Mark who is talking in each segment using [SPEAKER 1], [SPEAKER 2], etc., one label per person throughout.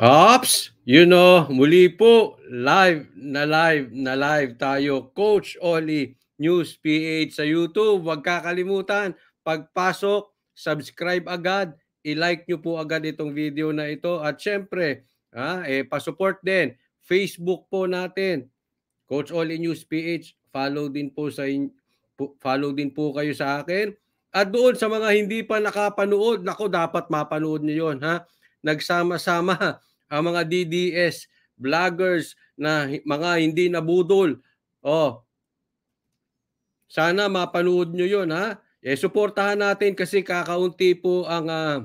[SPEAKER 1] Ops, you know, muli po, live na live na live tayo. Coach Oli, News PH sa YouTube. Huwag kakalimutan, pagpasok, subscribe agad, i-like nyo po agad itong video na ito. At syempre, ha, eh, pasupport din, Facebook po natin. Coach Oli News PH, follow din po sa in- follow din po kayo sa akin. At doon sa mga hindi pa nakapanood, nako dapat mapanood niyo 'yon, ha? Nagsama-sama ang mga DDS, vloggers na mga hindi nabudol. Oh. Sana mapanood nyo 'yon ha. Eh suportahan natin kasi kakaunti po ang uh,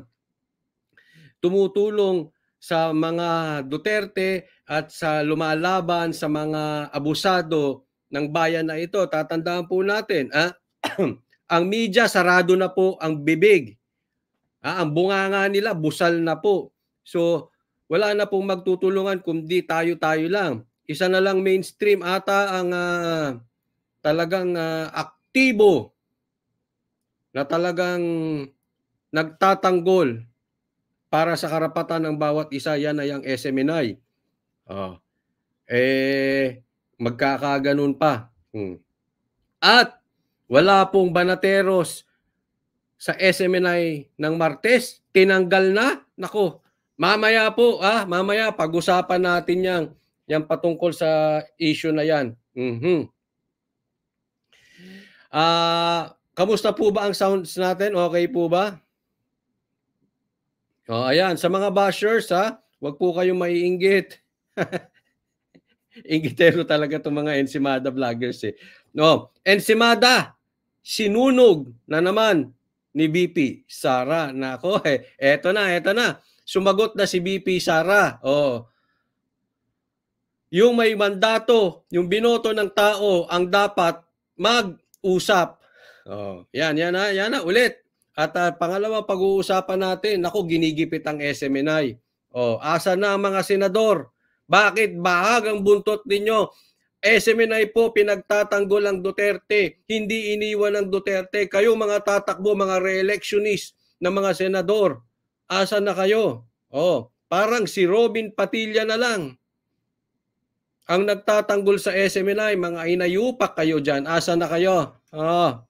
[SPEAKER 1] tumutulong sa mga Duterte at sa lumalaban sa mga abusado ng bayan na ito. Tatandaan po natin, ha? Ah, ang media sarado na po ang bibig. Ha? Ah, ang bunganga nila busal na po. So wala na pong magtutulungan kundi tayo-tayo lang. Isa na lang mainstream ata ang uh, talagang uh, aktibo na talagang nagtatanggol para sa karapatan ng bawat isa. Yan ay ang SMNI. Oh. Eh, magkakaganon pa. Hmm. At wala pong banateros sa SMNI ng Martes. Tinanggal na. Nako, Mamaya po, ah, mamaya pag-usapan natin 'yang yang patungkol sa issue na 'yan. Mhm. Ah, kamusta po ba ang sounds natin? Okay po ba? Oh, ayan, sa mga bashers ha, ah, wag po kayong maiinggit. Ingitero talaga 'tong mga Ensimada vloggers eh. No, Ensimada sinunog na naman ni BP Sara. na Nako, eh, eto na, eto na sumagot na si BP Sara. Oh. Yung may mandato, yung binoto ng tao ang dapat mag-usap. Oh, yan yan na, yan na ulit. At uh, ah, pangalawa pag-uusapan natin, nako ginigipit ang SMNI. Oh, asa na ang mga senador? Bakit bahagang buntot ninyo? SMNI po pinagtatanggol ang Duterte, hindi iniwan ng Duterte. Kayo mga tatakbo, mga re-electionist na mga senador, Asa na kayo? Oh, parang si Robin Patilla na lang. Ang nagtatanggol sa SMNI, mga inayupak kayo diyan. Asa na kayo? Oh.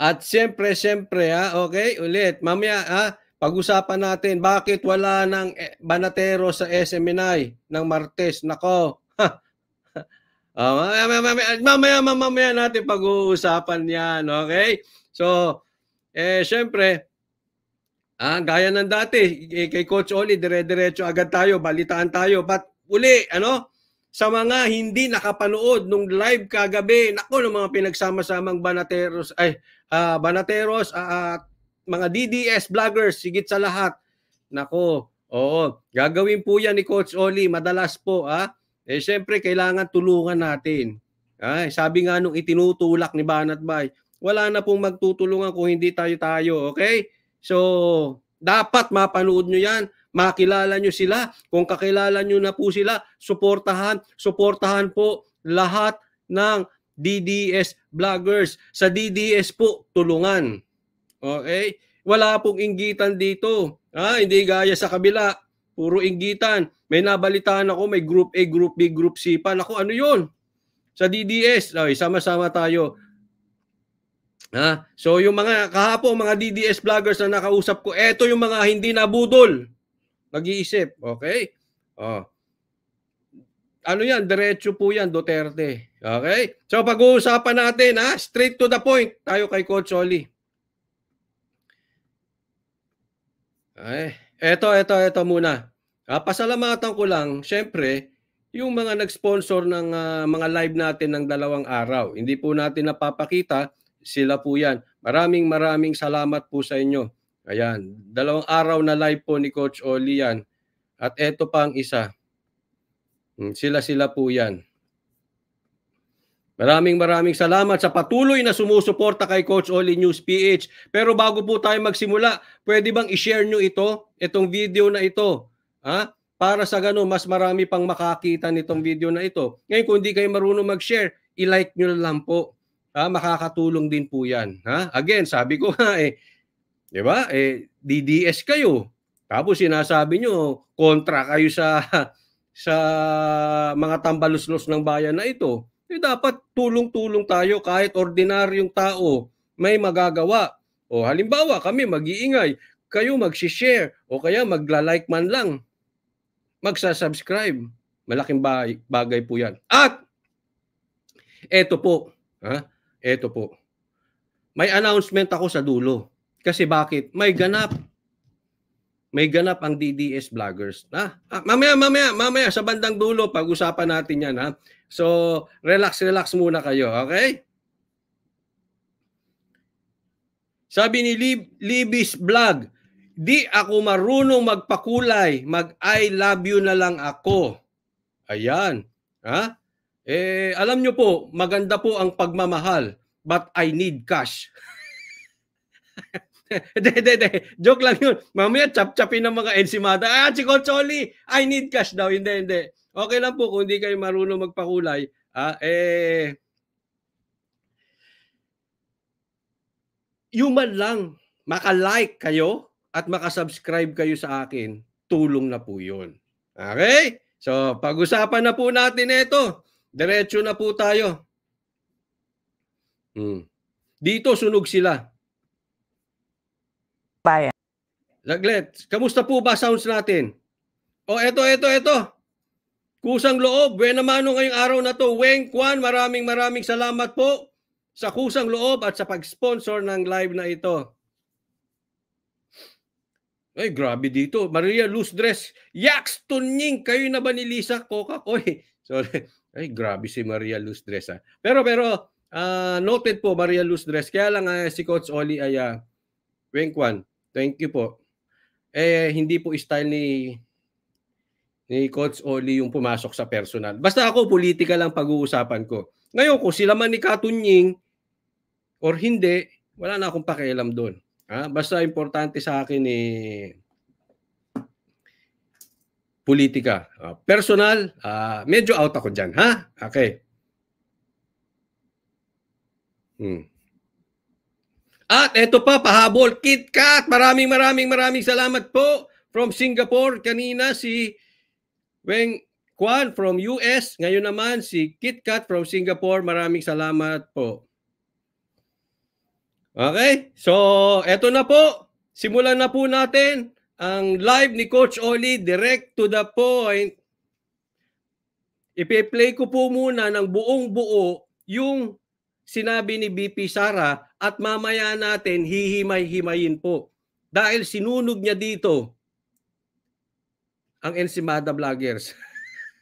[SPEAKER 1] At siyempre, siyempre, ha, okay, ulit. Mamaya, ha, pag-usapan natin bakit wala ng eh, banatero sa SMNI ng Martes. Nako, ha. Oh, mamaya, mamaya, mamaya, mamaya natin pag-uusapan yan, okay? So, eh, siyempre, Ah, gaya ng dati, eh, kay Coach Oli, dire-diretso agad tayo, balitaan tayo. But uli, ano, sa mga hindi nakapanood nung live kagabi, nako ng mga pinagsama-samang banateros, ay, uh, banateros, uh, uh, mga DDS vloggers, sigit sa lahat. Nako, oo, gagawin po yan ni Coach Oli, madalas po, ah. Eh, syempre, kailangan tulungan natin. Ay, sabi nga nung itinutulak ni Banat Bay, wala na pong magtutulungan kung hindi tayo tayo, okay? So, dapat mapanood nyo yan. Makilala nyo sila. Kung kakilala nyo na po sila, suportahan, suportahan po lahat ng DDS vloggers. Sa DDS po, tulungan. Okay? Wala pong inggitan dito. Ah, hindi gaya sa kabila. Puro inggitan. May nabalitaan ako, may group A, group B, group C pa. Naku, ano yun? Sa DDS, okay, sama-sama tayo Ha? So yung mga kahapon, mga DDS vloggers na nakausap ko, eto yung mga hindi nabudol. Nag-iisip, okay? Oh. Ano yan? Diretso po yan, Duterte. Okay? So pag-uusapan natin, ha? straight to the point, tayo kay Coach Oli. Ay, eto, eto, eto muna. Ah, pasalamatan ko lang, syempre, yung mga nag-sponsor ng uh, mga live natin ng dalawang araw. Hindi po natin napapakita sila po yan. Maraming maraming salamat po sa inyo. Ayan, dalawang araw na live po ni Coach Oli yan. At eto pa ang isa. Hmm, sila-sila po yan. Maraming maraming salamat sa patuloy na sumusuporta kay Coach Oli News PH. Pero bago po tayo magsimula, pwede bang i-share nyo ito, itong video na ito? Ha? Para sa ganun, mas marami pang makakita nitong video na ito. Ngayon, kung hindi kayo marunong mag-share, i-like nyo lang po. Ah, makakatulong din po 'yan, ha? Again, sabi ko nga eh, 'di ba? Eh DDS kayo. Tapos sinasabi nyo, kontra kayo sa sa mga tambaluslos ng bayan na ito. Eh dapat tulong-tulong tayo kahit ordinaryong tao may magagawa. O halimbawa, kami mag-iingay, kayo mag-share o kaya magla-like man lang. Magsa-subscribe. Malaking bagay po yan. At, eto po, ha? Eto po. May announcement ako sa dulo. Kasi bakit? May ganap. May ganap ang DDS vloggers. Ha? Ah, mamaya, mamaya, mamaya. Sa bandang dulo, pag-usapan natin yan. Ha? So, relax, relax muna kayo. Okay? Sabi ni Lib- Libis Vlog, di ako marunong magpakulay, mag I love you na lang ako. Ayan. Ha? Eh, alam nyo po, maganda po ang pagmamahal, but I need cash. de, de, de. Joke lang yun. Mamaya chap-chapin ng mga ensimada. Ah, si Cocholi, I need cash daw. Hindi, hindi. Okay lang po kung hindi kayo marunong magpakulay. Ah, eh, human lang. Makalike kayo at makasubscribe kayo sa akin. Tulong na po yun. Okay? So, pag-usapan na po natin ito. Diretso na po tayo. Hmm. Dito sunog sila. Bayan. Laglet, kamusta po ba sounds natin? O oh, eto, eto, eto. Kusang loob, buena mano ngayong araw na to. Weng Kwan, maraming maraming salamat po sa kusang loob at sa pag-sponsor ng live na ito. Ay, grabe dito. Maria, loose dress. Yaks, tunying. Kayo na ba ni Lisa Coca? Oy, sorry. Ay, grabe si Maria Luz Dress. Ha? Ah. Pero, pero, uh, noted po, Maria Luz Dress. Kaya lang uh, si Coach Oli ay, uh, Wenkwan, thank you po. Eh, hindi po style ni ni Coach Oli yung pumasok sa personal. Basta ako, politika lang pag-uusapan ko. Ngayon, kung sila man ni Katunying or hindi, wala na akong pakialam doon. Ha? Basta importante sa akin eh, politika. Uh, personal, uh, medyo out ako dyan, ha? Okay. Hmm. At eto pa, pahabol, KitKat. Maraming maraming maraming salamat po from Singapore. Kanina si Weng Kwan from US. Ngayon naman si KitKat from Singapore. Maraming salamat po. Okay, so eto na po. Simulan na po natin ang live ni Coach Oli, direct to the point. Ipe-play ko po muna ng buong buo yung sinabi ni BP Sara at mamaya natin hihimay-himayin po. Dahil sinunog niya dito ang Ensimada Vloggers.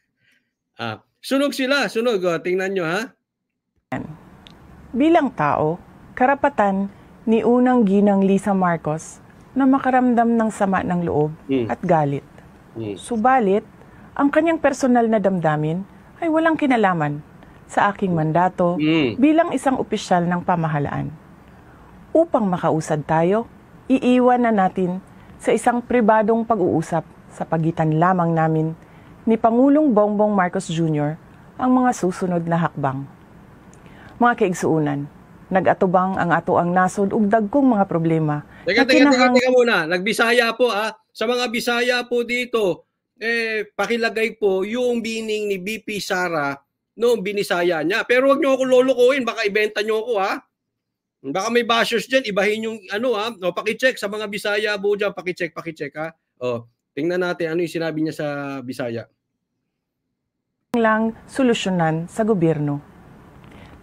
[SPEAKER 2] ah,
[SPEAKER 1] sunog sila, sunog. O, oh, tingnan nyo ha.
[SPEAKER 2] Bilang tao, karapatan ni unang ginang Lisa Marcos na makaramdam ng sama ng loob mm. at galit. Mm. Subalit, ang kanyang personal na damdamin ay walang kinalaman sa aking mandato mm. bilang isang opisyal ng pamahalaan. Upang makausad tayo, iiwan na natin sa isang pribadong pag-uusap sa pagitan lamang namin ni Pangulong Bongbong Marcos Jr. ang mga susunod na hakbang. Mga kaigsuunan, nagatubang ang ato ang nasod ug dagkong mga problema.
[SPEAKER 1] Teka, teka, teka, teka muna. Nagbisaya po ah. Sa mga Bisaya po dito, eh, pakilagay po yung meaning ni BP Sara noong binisaya niya. Pero wag niyo ako lolokohin, baka ibenta niyo ako ah. Baka may bashers diyan, ibahin yung ano ah. No, paki-check sa mga Bisaya po diyan, paki-check, paki-check ha. Ah. Oh, tingnan natin ano yung sinabi niya sa Bisaya.
[SPEAKER 2] Lang solusyonan sa gobyerno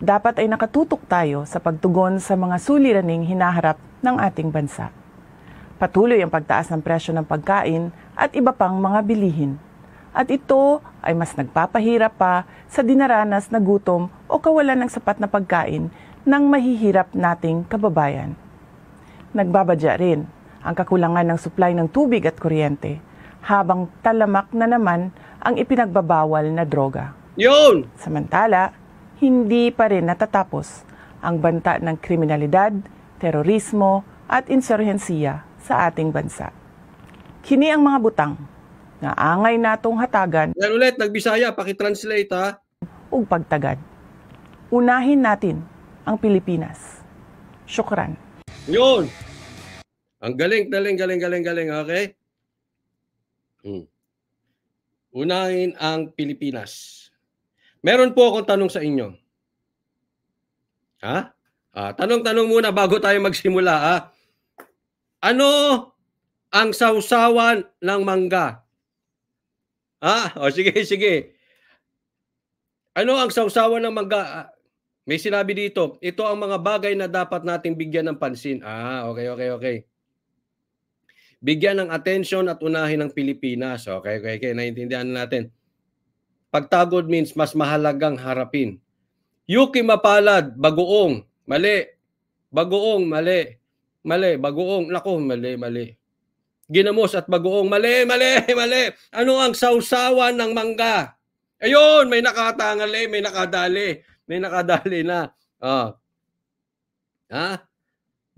[SPEAKER 2] dapat ay nakatutok tayo sa pagtugon sa mga suliraning hinaharap ng ating bansa. Patuloy ang pagtaas ng presyo ng pagkain at iba pang mga bilihin. At ito ay mas nagpapahirap pa sa dinaranas na gutom o kawalan ng sapat na pagkain ng mahihirap nating kababayan. Nagbabadya rin ang kakulangan ng supply ng tubig at kuryente habang talamak na naman ang ipinagbabawal na droga. Yun! Samantala, hindi pa rin natatapos ang banta ng kriminalidad, terorismo at insurhensiya sa ating bansa. Kini ang mga butang nga angay natong hatagan.
[SPEAKER 1] Yan ulit, nagbisaya, pakitranslate
[SPEAKER 2] ha. Ug pagtagad. Unahin natin ang Pilipinas. Syukran.
[SPEAKER 1] Yun! Ang galing, galing, galing, galing, galing, okay? Hmm. Unahin ang Pilipinas. Meron po akong tanong sa inyo. Ha? Ah, tanong-tanong muna bago tayo magsimula. Ha? Ano ang sausawan ng mangga? Ha? O sige, sige. Ano ang sausawan ng mangga? May sinabi dito, ito ang mga bagay na dapat nating bigyan ng pansin. Ah, okay, okay, okay. Bigyan ng attention at unahin ng Pilipinas. Okay, okay, okay. Naintindihan natin. Pagtagod means mas mahalagang harapin. Yuki Mapalad, bagoong, mali. Bagoong, mali. Mali, bagoong, nako, mali, mali. Ginamos at bagoong, mali, mali, mali. Ano ang sausawan ng mangga? Ayun, may nakatangali, may nakadali. May nakadali na. Oh. Ah. Ha? Ah?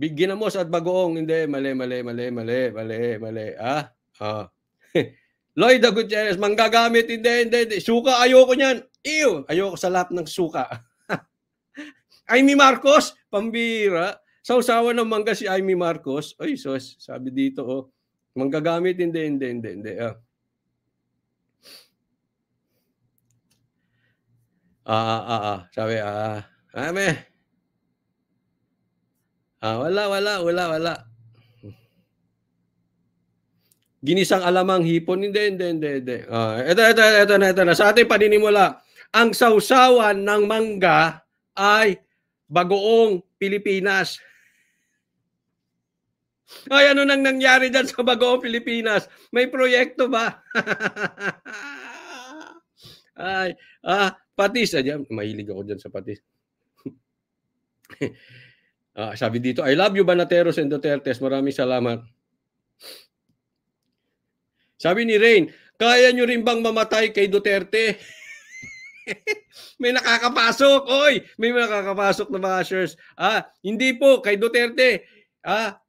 [SPEAKER 1] Ginamos at bagoong, hindi, mali, mali, mali, mali, mali, mali. Ah? Oh. Lloyd Gutierrez, manggagamit, hindi, hindi, hindi. Suka, ayoko niyan. Ew, ayoko sa lap ng suka. Amy Marcos, pambira. Sausawa ng mangga si Amy Marcos. Oy, sos, sabi dito, oh. Manggagamit, hindi, hindi, hindi, hindi. Ah. Ah, ah, ah, ah. sabi, ah, ah, ame. Ah, wala, wala, wala, wala. Ginisang alamang hipon. Hindi, hindi, hindi, hindi. Uh, ah, ito, ito, ito, ito, ito na. Sa ating paninimula, ang sausawan ng mangga ay bagoong Pilipinas. Ay, ano nang nangyari dyan sa bagoong Pilipinas? May proyekto ba? ay, ah, patis. Ay, mahilig ako dyan sa patis. ah, sabi dito, I love you, Banateros and Duterte. Maraming salamat. Sabi ni Rain, kaya nyo rin bang mamatay kay Duterte? may nakakapasok, oy, may nakakapasok na bashers. Ah, hindi po kay Duterte. Ah,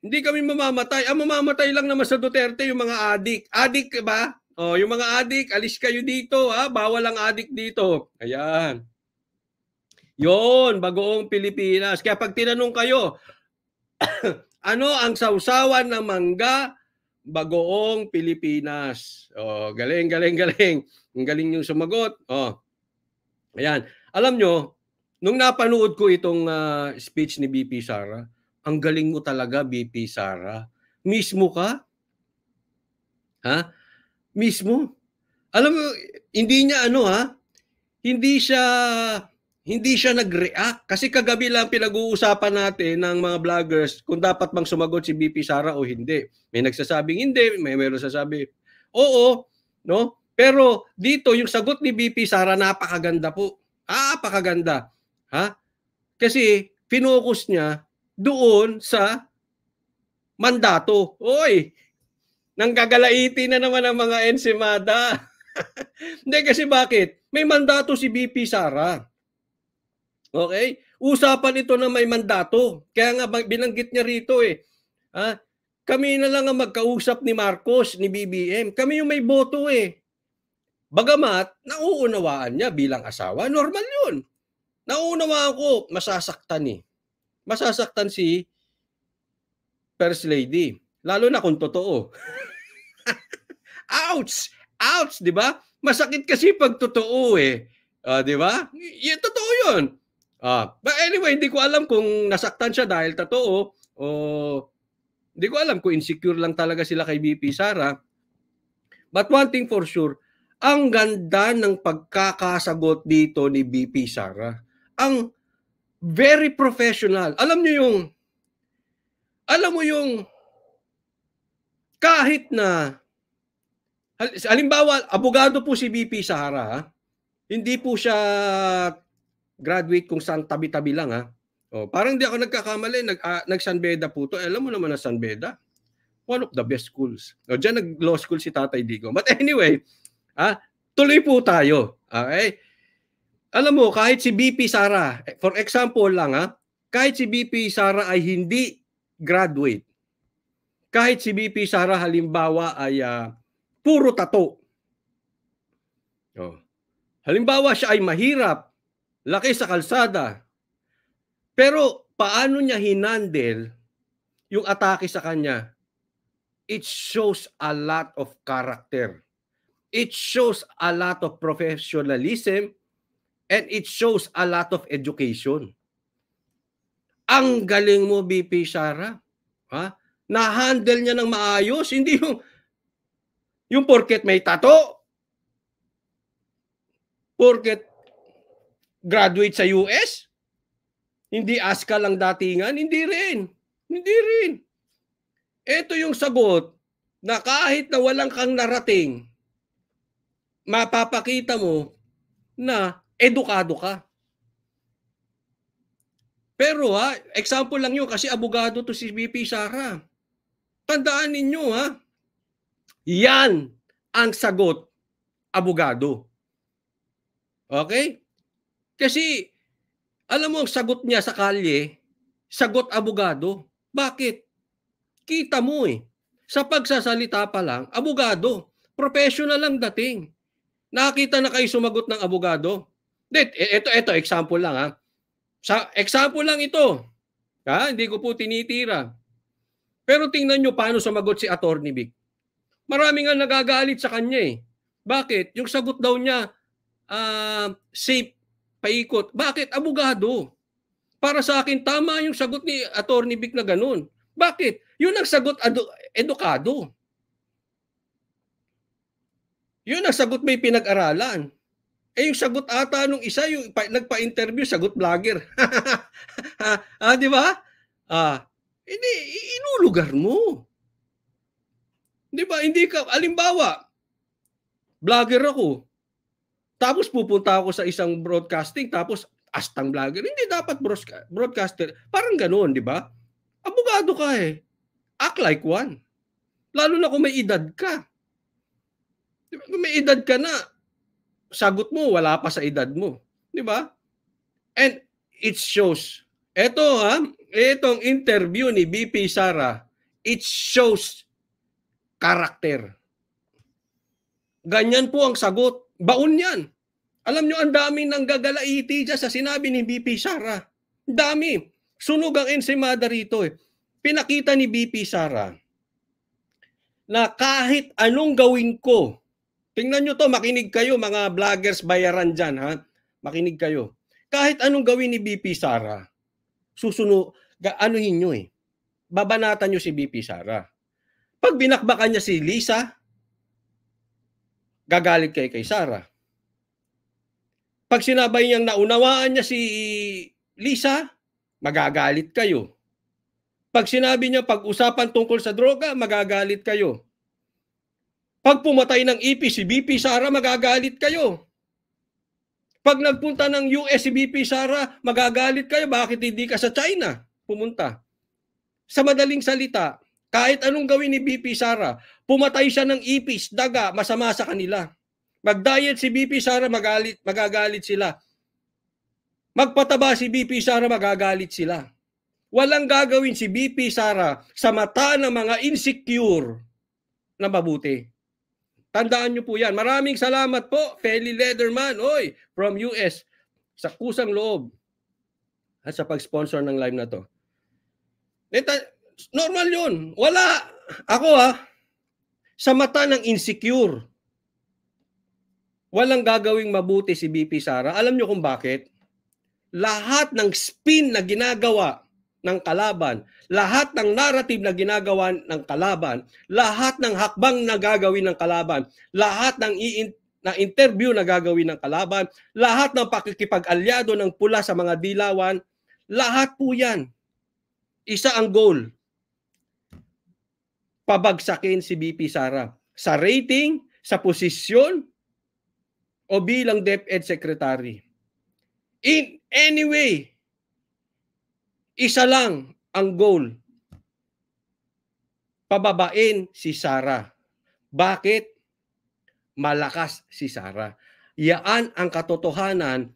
[SPEAKER 1] hindi kami mamamatay. Ang ah, mamamatay lang naman sa Duterte yung mga adik. Adik ba? Oh, yung mga adik, alis kayo dito, ha? Ah. Bawal ang adik dito. Ayan. Yon, bagoong Pilipinas. Kaya pag tinanong kayo, ano ang sausawan ng mangga Bagoong Pilipinas. Oh, galing, galing, galing. Ang galing niyo sumagot. Oh. Ayan. Alam nyo, nung napanood ko itong uh, speech ni BP Sara, ang galing mo talaga, BP Sara. Mismo ka? Ha? Mismo? Alam mo, hindi niya ano ha? Hindi siya hindi siya nag-react. Kasi kagabi lang pinag-uusapan natin ng mga vloggers kung dapat bang sumagot si BP Sara o hindi. May nagsasabing hindi, may meron sasabi oo, no? Pero dito yung sagot ni BP Sara napakaganda po. Ah, napakaganda. Ha? Kasi pinokus niya doon sa mandato. Oy, Nang gagalaiti na naman ang mga ensimada. hindi kasi bakit? May mandato si BP Sara. Okay? Usapan ito na may mandato. Kaya nga binanggit niya rito eh. Ha? kami na lang ang magkausap ni Marcos, ni BBM. Kami yung may boto eh. Bagamat, nauunawaan niya bilang asawa, normal yun. Nauunawaan ko, masasaktan eh. Masasaktan si First Lady. Lalo na kung totoo. ouch! Ouch! Di ba? Masakit kasi pag totoo eh. Uh, di ba? Y- totoo yun. Ah, but anyway, hindi ko alam kung nasaktan siya dahil totoo o hindi ko alam kung insecure lang talaga sila kay BP Sara. But one thing for sure, ang ganda ng pagkakasagot dito ni BP Sara. Ang very professional. Alam niyo yung alam mo yung kahit na halimbawa abogado po si BP Sara, hindi po siya graduate kung saan tabi-tabi lang ha. Oh, parang di ako nagkakamali, nag, uh, ah, nag-San Beda po to. Eh, alam mo naman na San Beda, one of the best schools. O, oh, dyan nag-law school si Tatay Digo. But anyway, ah, tuloy po tayo. Okay? Alam mo, kahit si BP Sara, eh, for example lang ha, kahit si BP Sara ay hindi graduate, kahit si BP Sara halimbawa ay uh, puro tato. Oh. Halimbawa siya ay mahirap, laki sa kalsada. Pero paano niya hinandle yung atake sa kanya? It shows a lot of character. It shows a lot of professionalism and it shows a lot of education. Ang galing mo, BP Sara. Ha? Na-handle niya ng maayos. Hindi yung, yung porket may tato. Porket graduate sa US? Hindi ASCA lang datingan? Hindi rin. Hindi rin. Ito yung sagot na kahit na walang kang narating, mapapakita mo na edukado ka. Pero ha, example lang yun kasi abogado to si VP Sara. Tandaan ninyo ha, yan ang sagot, abogado. Okay? Kasi, alam mo ang sagot niya sa kalye, sagot abogado. Bakit? Kita mo eh. Sa pagsasalita pa lang, abogado. Professional lang dating. Nakakita na kayo sumagot ng abogado. Ito, e-, ito, example lang ha. Sa, example lang ito. Ha? Hindi ko po tinitira. Pero tingnan nyo paano sumagot si Attorney Big. Marami nga nagagalit sa kanya eh. Bakit? Yung sagot daw niya, uh, safe paikot. Bakit? Abogado. Para sa akin, tama yung sagot ni Attorney Vic na ganun. Bakit? Yun ang sagot edukado. Yun ang sagot may pinag-aralan. Eh yung sagot ata nung isa, yung pa, nagpa-interview, sagot vlogger. ah, di ba? Ah, hindi, inulugar mo. Di ba? Hindi ka, alimbawa, vlogger ako. Tapos pupunta ako sa isang broadcasting, tapos astang vlogger. Hindi dapat broadcaster. Parang ganoon, di ba? Abogado ka eh. Act like one. Lalo na kung may edad ka. Diba? Kung may edad ka na, sagot mo, wala pa sa edad mo. Di ba? And it shows. Ito ha, itong interview ni BP Sara, it shows karakter. Ganyan po ang sagot. Baon yan. Alam nyo, ang dami nang gagalaiti dyan sa sinabi ni BP Sara. Dami. Sunog ang ensimada rito eh. Pinakita ni BP Sara na kahit anong gawin ko, tingnan nyo to, makinig kayo mga vloggers bayaran dyan ha. Makinig kayo. Kahit anong gawin ni BP Sara, susuno, anuhin nyo eh. Babanatan nyo si BP Sara. Pag binakbakan niya si Lisa, gagalit kay kay Sara pag sinabay niyang naunawaan niya si Lisa, magagalit kayo. Pag sinabi niya pag-usapan tungkol sa droga, magagalit kayo. Pag pumatay ng EP si BP Sara, magagalit kayo. Pag nagpunta ng US si BP Sara, magagalit kayo. Bakit hindi ka sa China pumunta? Sa madaling salita, kahit anong gawin ni BP Sara, pumatay siya ng ipis, e daga, masama sa kanila. Mag-diet si BP Sara, magalit, magagalit sila. Magpataba si BP Sara, magagalit sila. Walang gagawin si BP Sara sa mata ng mga insecure na mabuti. Tandaan niyo po yan. Maraming salamat po, Feli Leatherman, oy, from US, sa kusang loob at sa pag-sponsor ng live na to. Normal yun. Wala. Ako ha, ah, sa mata ng insecure, walang gagawing mabuti si BP Sara. Alam nyo kung bakit? Lahat ng spin na ginagawa ng kalaban, lahat ng narrative na ginagawa ng kalaban, lahat ng hakbang na gagawin ng kalaban, lahat ng i- na interview na gagawin ng kalaban, lahat ng pakikipag-alyado ng pula sa mga dilawan, lahat po yan. Isa ang goal. Pabagsakin si BP Sara. Sa rating, sa posisyon, o bilang DepEd Secretary. In any way, isa lang ang goal. Pababain si Sara. Bakit? Malakas si Sara. Yaan ang katotohanan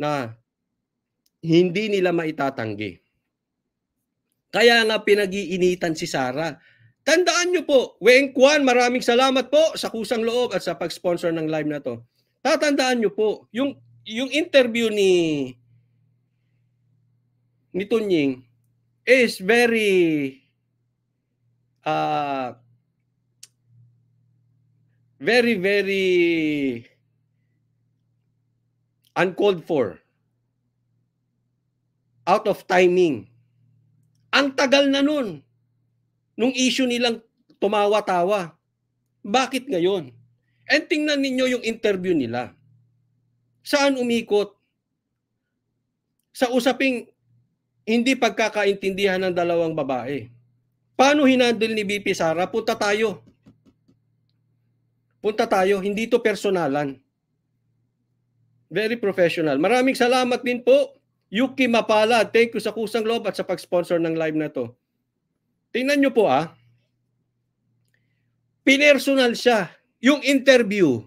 [SPEAKER 1] na hindi nila maitatanggi. Kaya nga pinag-iinitan si Sara. Tandaan nyo po, Wen Kwan, maraming salamat po sa kusang loob at sa pag-sponsor ng live na to. Tatandaan nyo po, yung, yung interview ni ni Tunying is very uh, very very uncalled for out of timing ang tagal na nun nung issue nilang tumawa-tawa bakit ngayon And tingnan ninyo yung interview nila. Saan umikot? Sa usaping hindi pagkakaintindihan ng dalawang babae. Paano hinandil ni BP Sara? Punta tayo. Punta tayo, hindi to personalan. Very professional. Maraming salamat din po, Yuki Mapala. Thank you sa Kusang Loob at sa pag-sponsor ng live na to. Tingnan nyo po ah. Pinersonal siya yung interview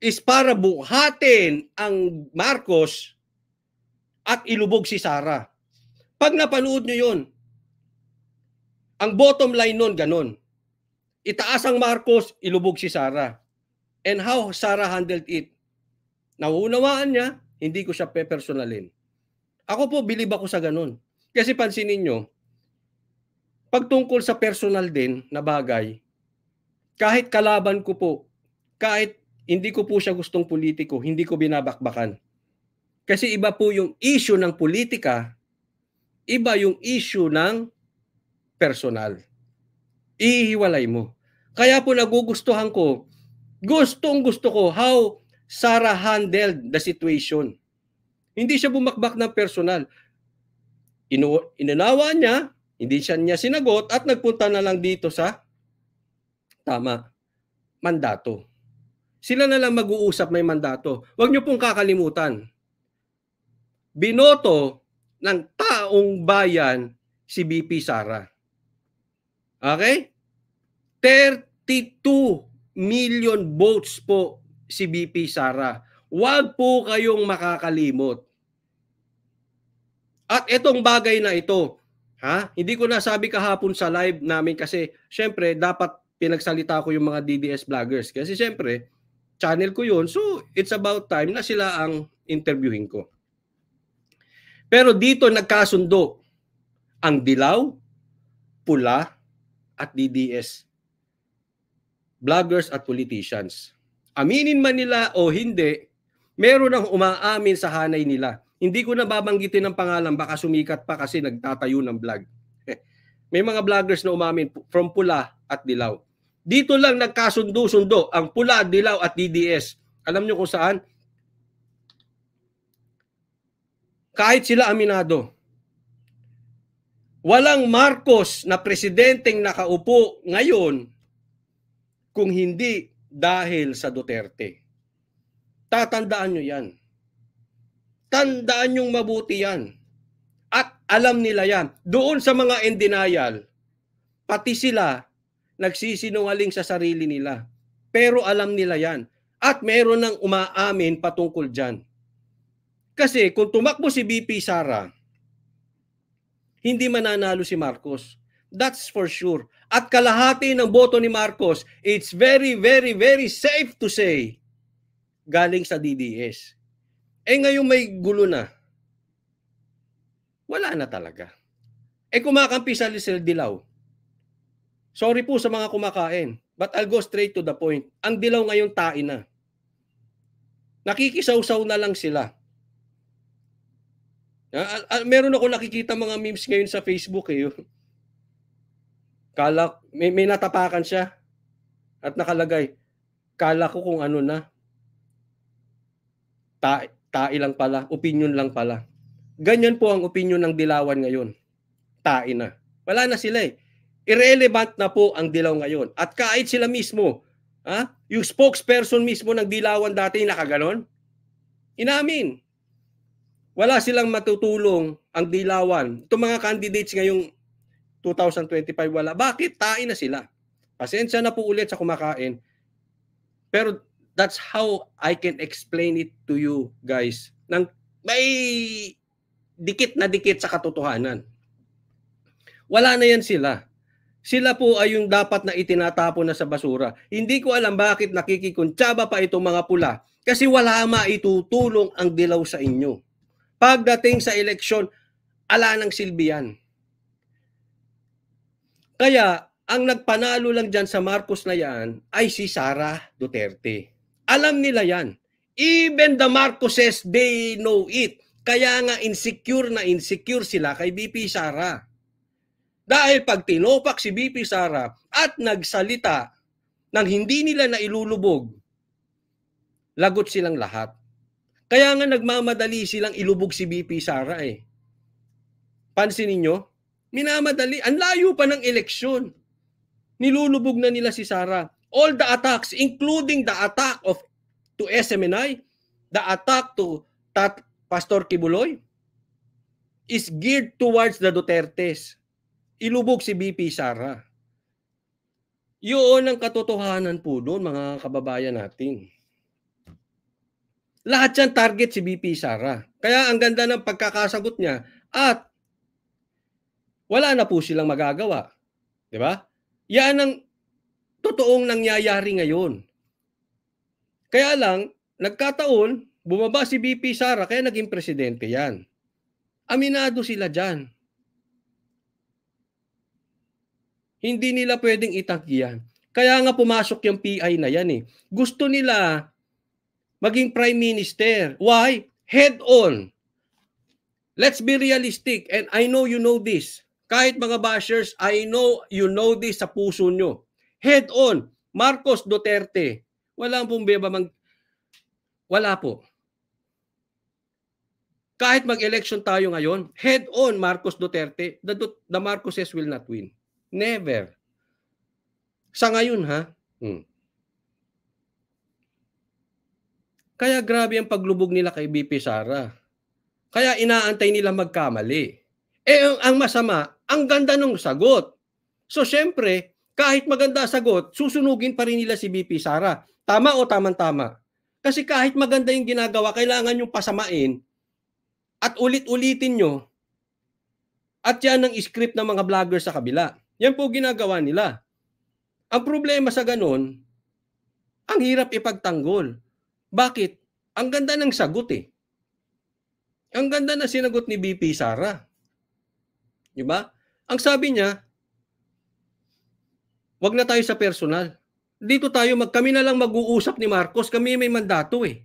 [SPEAKER 1] is para buhatin ang Marcos at ilubog si Sara. Pag napanood nyo yun, ang bottom line nun, ganun. Itaas ang Marcos, ilubog si Sara. And how Sara handled it? Nauunawaan niya, hindi ko siya pe-personalin. Ako po, bilib ako sa ganun. Kasi pansinin nyo, pag tungkol sa personal din na bagay, kahit kalaban ko po, kahit hindi ko po siya gustong politiko, hindi ko binabakbakan. Kasi iba po yung issue ng politika, iba yung issue ng personal. Ihiwalay mo. Kaya po nagugustuhan ko, gustong gusto ko how Sarah handled the situation. Hindi siya bumakbak ng personal. Inu- inunawaan niya, hindi siya niya sinagot at nagpunta na lang dito sa Tama. Mandato. Sila na lang mag-uusap may mandato. Huwag niyo pong kakalimutan. Binoto ng taong bayan si BP Sara. Okay? 32 million votes po si BP Sara. Huwag po kayong makakalimot. At itong bagay na ito, ha? Hindi ko na nasabi kahapon sa live namin kasi syempre dapat pinagsalita ko yung mga DDS vloggers. Kasi siyempre, channel ko yun. So, it's about time na sila ang interviewin ko. Pero dito nagkasundo ang dilaw, pula, at DDS. Vloggers at politicians. Aminin man nila o hindi, meron ang umaamin sa hanay nila. Hindi ko na babanggitin ang pangalan, baka sumikat pa kasi nagtatayo ng vlog. May mga vloggers na umamin from pula at dilaw. Dito lang nagkasundo-sundo ang pula, dilaw at DDS. Alam nyo kung saan? Kahit sila aminado. Walang Marcos na presidenteng nakaupo ngayon kung hindi dahil sa Duterte. Tatandaan nyo yan. Tandaan nyong mabuti yan. Alam nila yan. Doon sa mga in denial, pati sila nagsisinungaling sa sarili nila. Pero alam nila yan. At meron ng umaamin patungkol dyan. Kasi kung tumakbo si BP Sara, hindi mananalo si Marcos. That's for sure. At kalahati ng boto ni Marcos, it's very, very, very safe to say galing sa DDS. Eh ngayon may gulo na wala na talaga. Eh kumakampi sa Lisel Dilaw. Sorry po sa mga kumakain, but I'll go straight to the point. Ang Dilaw ngayon tae na. Nakikisawsaw na lang sila. Uh, meron ako nakikita mga memes ngayon sa Facebook eh. Kala, may, may natapakan siya at nakalagay, kala ko kung ano na. Ta, tai lang pala, opinion lang pala. Ganyan po ang opinion ng Dilawan ngayon. Tain na. Wala na sila eh. Irrelevant na po ang Dilaw ngayon. At kahit sila mismo, ha? yung spokesperson mismo ng Dilawan dati, nakaganon, inamin. Wala silang matutulong ang Dilawan. Itong mga candidates ngayong 2025, wala. Bakit? Tain na sila. Pasensya na po ulit sa kumakain. Pero that's how I can explain it to you guys. Nang may dikit na dikit sa katotohanan. Wala na yan sila. Sila po ay yung dapat na itinatapo na sa basura. Hindi ko alam bakit nakikikuntsaba pa itong mga pula kasi wala maitutulong ang dilaw sa inyo. Pagdating sa eleksyon, ala ng silbiyan. Kaya, ang nagpanalo lang dyan sa Marcos na yan ay si Sara Duterte. Alam nila yan. Even the Marcoses, they know it. Kaya nga insecure na insecure sila kay BP Sara. Dahil pag tinopak si BP Sara at nagsalita nang hindi nila nailulubog, lagot silang lahat. Kaya nga nagmamadali silang ilubog si BP Sara eh. Pansin ninyo, minamadali. Ang layo pa ng eleksyon. Nilulubog na nila si Sara. All the attacks, including the attack of to SMNI, the attack to tat, Pastor Kibuloy, is geared towards the Dutertes. Ilubog si BP Sara. Yun ang katotohanan po doon mga kababayan natin. Lahat yan target si BP Sara. Kaya ang ganda ng pagkakasagot niya at wala na po silang magagawa. 'Di ba? Yan ang totoong nangyayari ngayon. Kaya lang, nagkataon, Bumaba si BP Sara, kaya naging presidente yan. Aminado sila dyan. Hindi nila pwedeng itanggi yan. Kaya nga pumasok yung PI na yan eh. Gusto nila maging prime minister. Why? Head on. Let's be realistic and I know you know this. Kahit mga bashers, I know you know this sa puso nyo. Head on. Marcos Duterte. Wala pong beba mang... Wala po kahit mag-election tayo ngayon, head-on Marcos Duterte, the, the Marcoses will not win. Never. Sa ngayon ha. Hmm. Kaya grabe ang paglubog nila kay BP Sara. Kaya inaantay nila magkamali. Eh ang, ang masama, ang ganda ng sagot. So syempre, kahit maganda sagot, susunugin pa rin nila si BP Sara. Tama o tamang-tama? Kasi kahit maganda yung ginagawa, kailangan yung pasamain at ulit-ulitin nyo at yan ang script ng mga vlogger sa kabila. Yan po ginagawa nila. Ang problema sa ganun, ang hirap ipagtanggol. Bakit? Ang ganda ng sagot eh. Ang ganda na sinagot ni BP Sara. Di ba? Ang sabi niya, wag na tayo sa personal. Dito tayo, mag, kami na lang mag-uusap ni Marcos. Kami may mandato eh.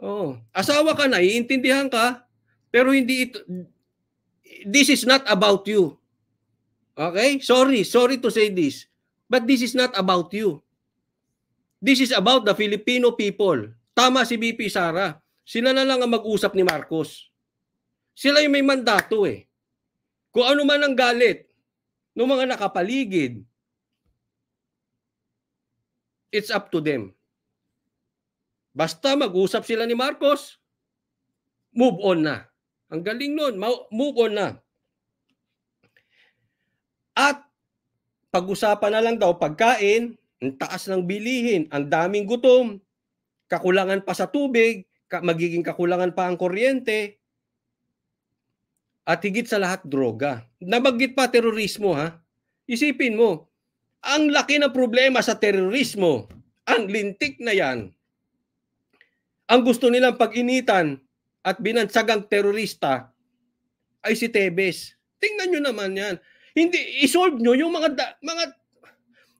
[SPEAKER 1] Oh, asawa ka na, iintindihan ka. Pero hindi ito, this is not about you. Okay? Sorry, sorry to say this. But this is not about you. This is about the Filipino people. Tama si BP Sara. Sila na lang ang mag-usap ni Marcos. Sila yung may mandato eh. Kung ano man ang galit ng mga nakapaligid, it's up to them. Basta mag-usap sila ni Marcos, move on na. Ang galing nun. Move on na. At pag-usapan na lang daw pagkain, ang taas ng bilihin, ang daming gutom, kakulangan pa sa tubig, magiging kakulangan pa ang kuryente, at higit sa lahat droga. Nabanggit pa terorismo ha. Isipin mo, ang laki ng problema sa terorismo, ang lintik na yan. Ang gusto nilang pag-initan, at binansagang terorista ay si Tebes. Tingnan nyo naman yan. Hindi, isolve nyo yung mga, da, mga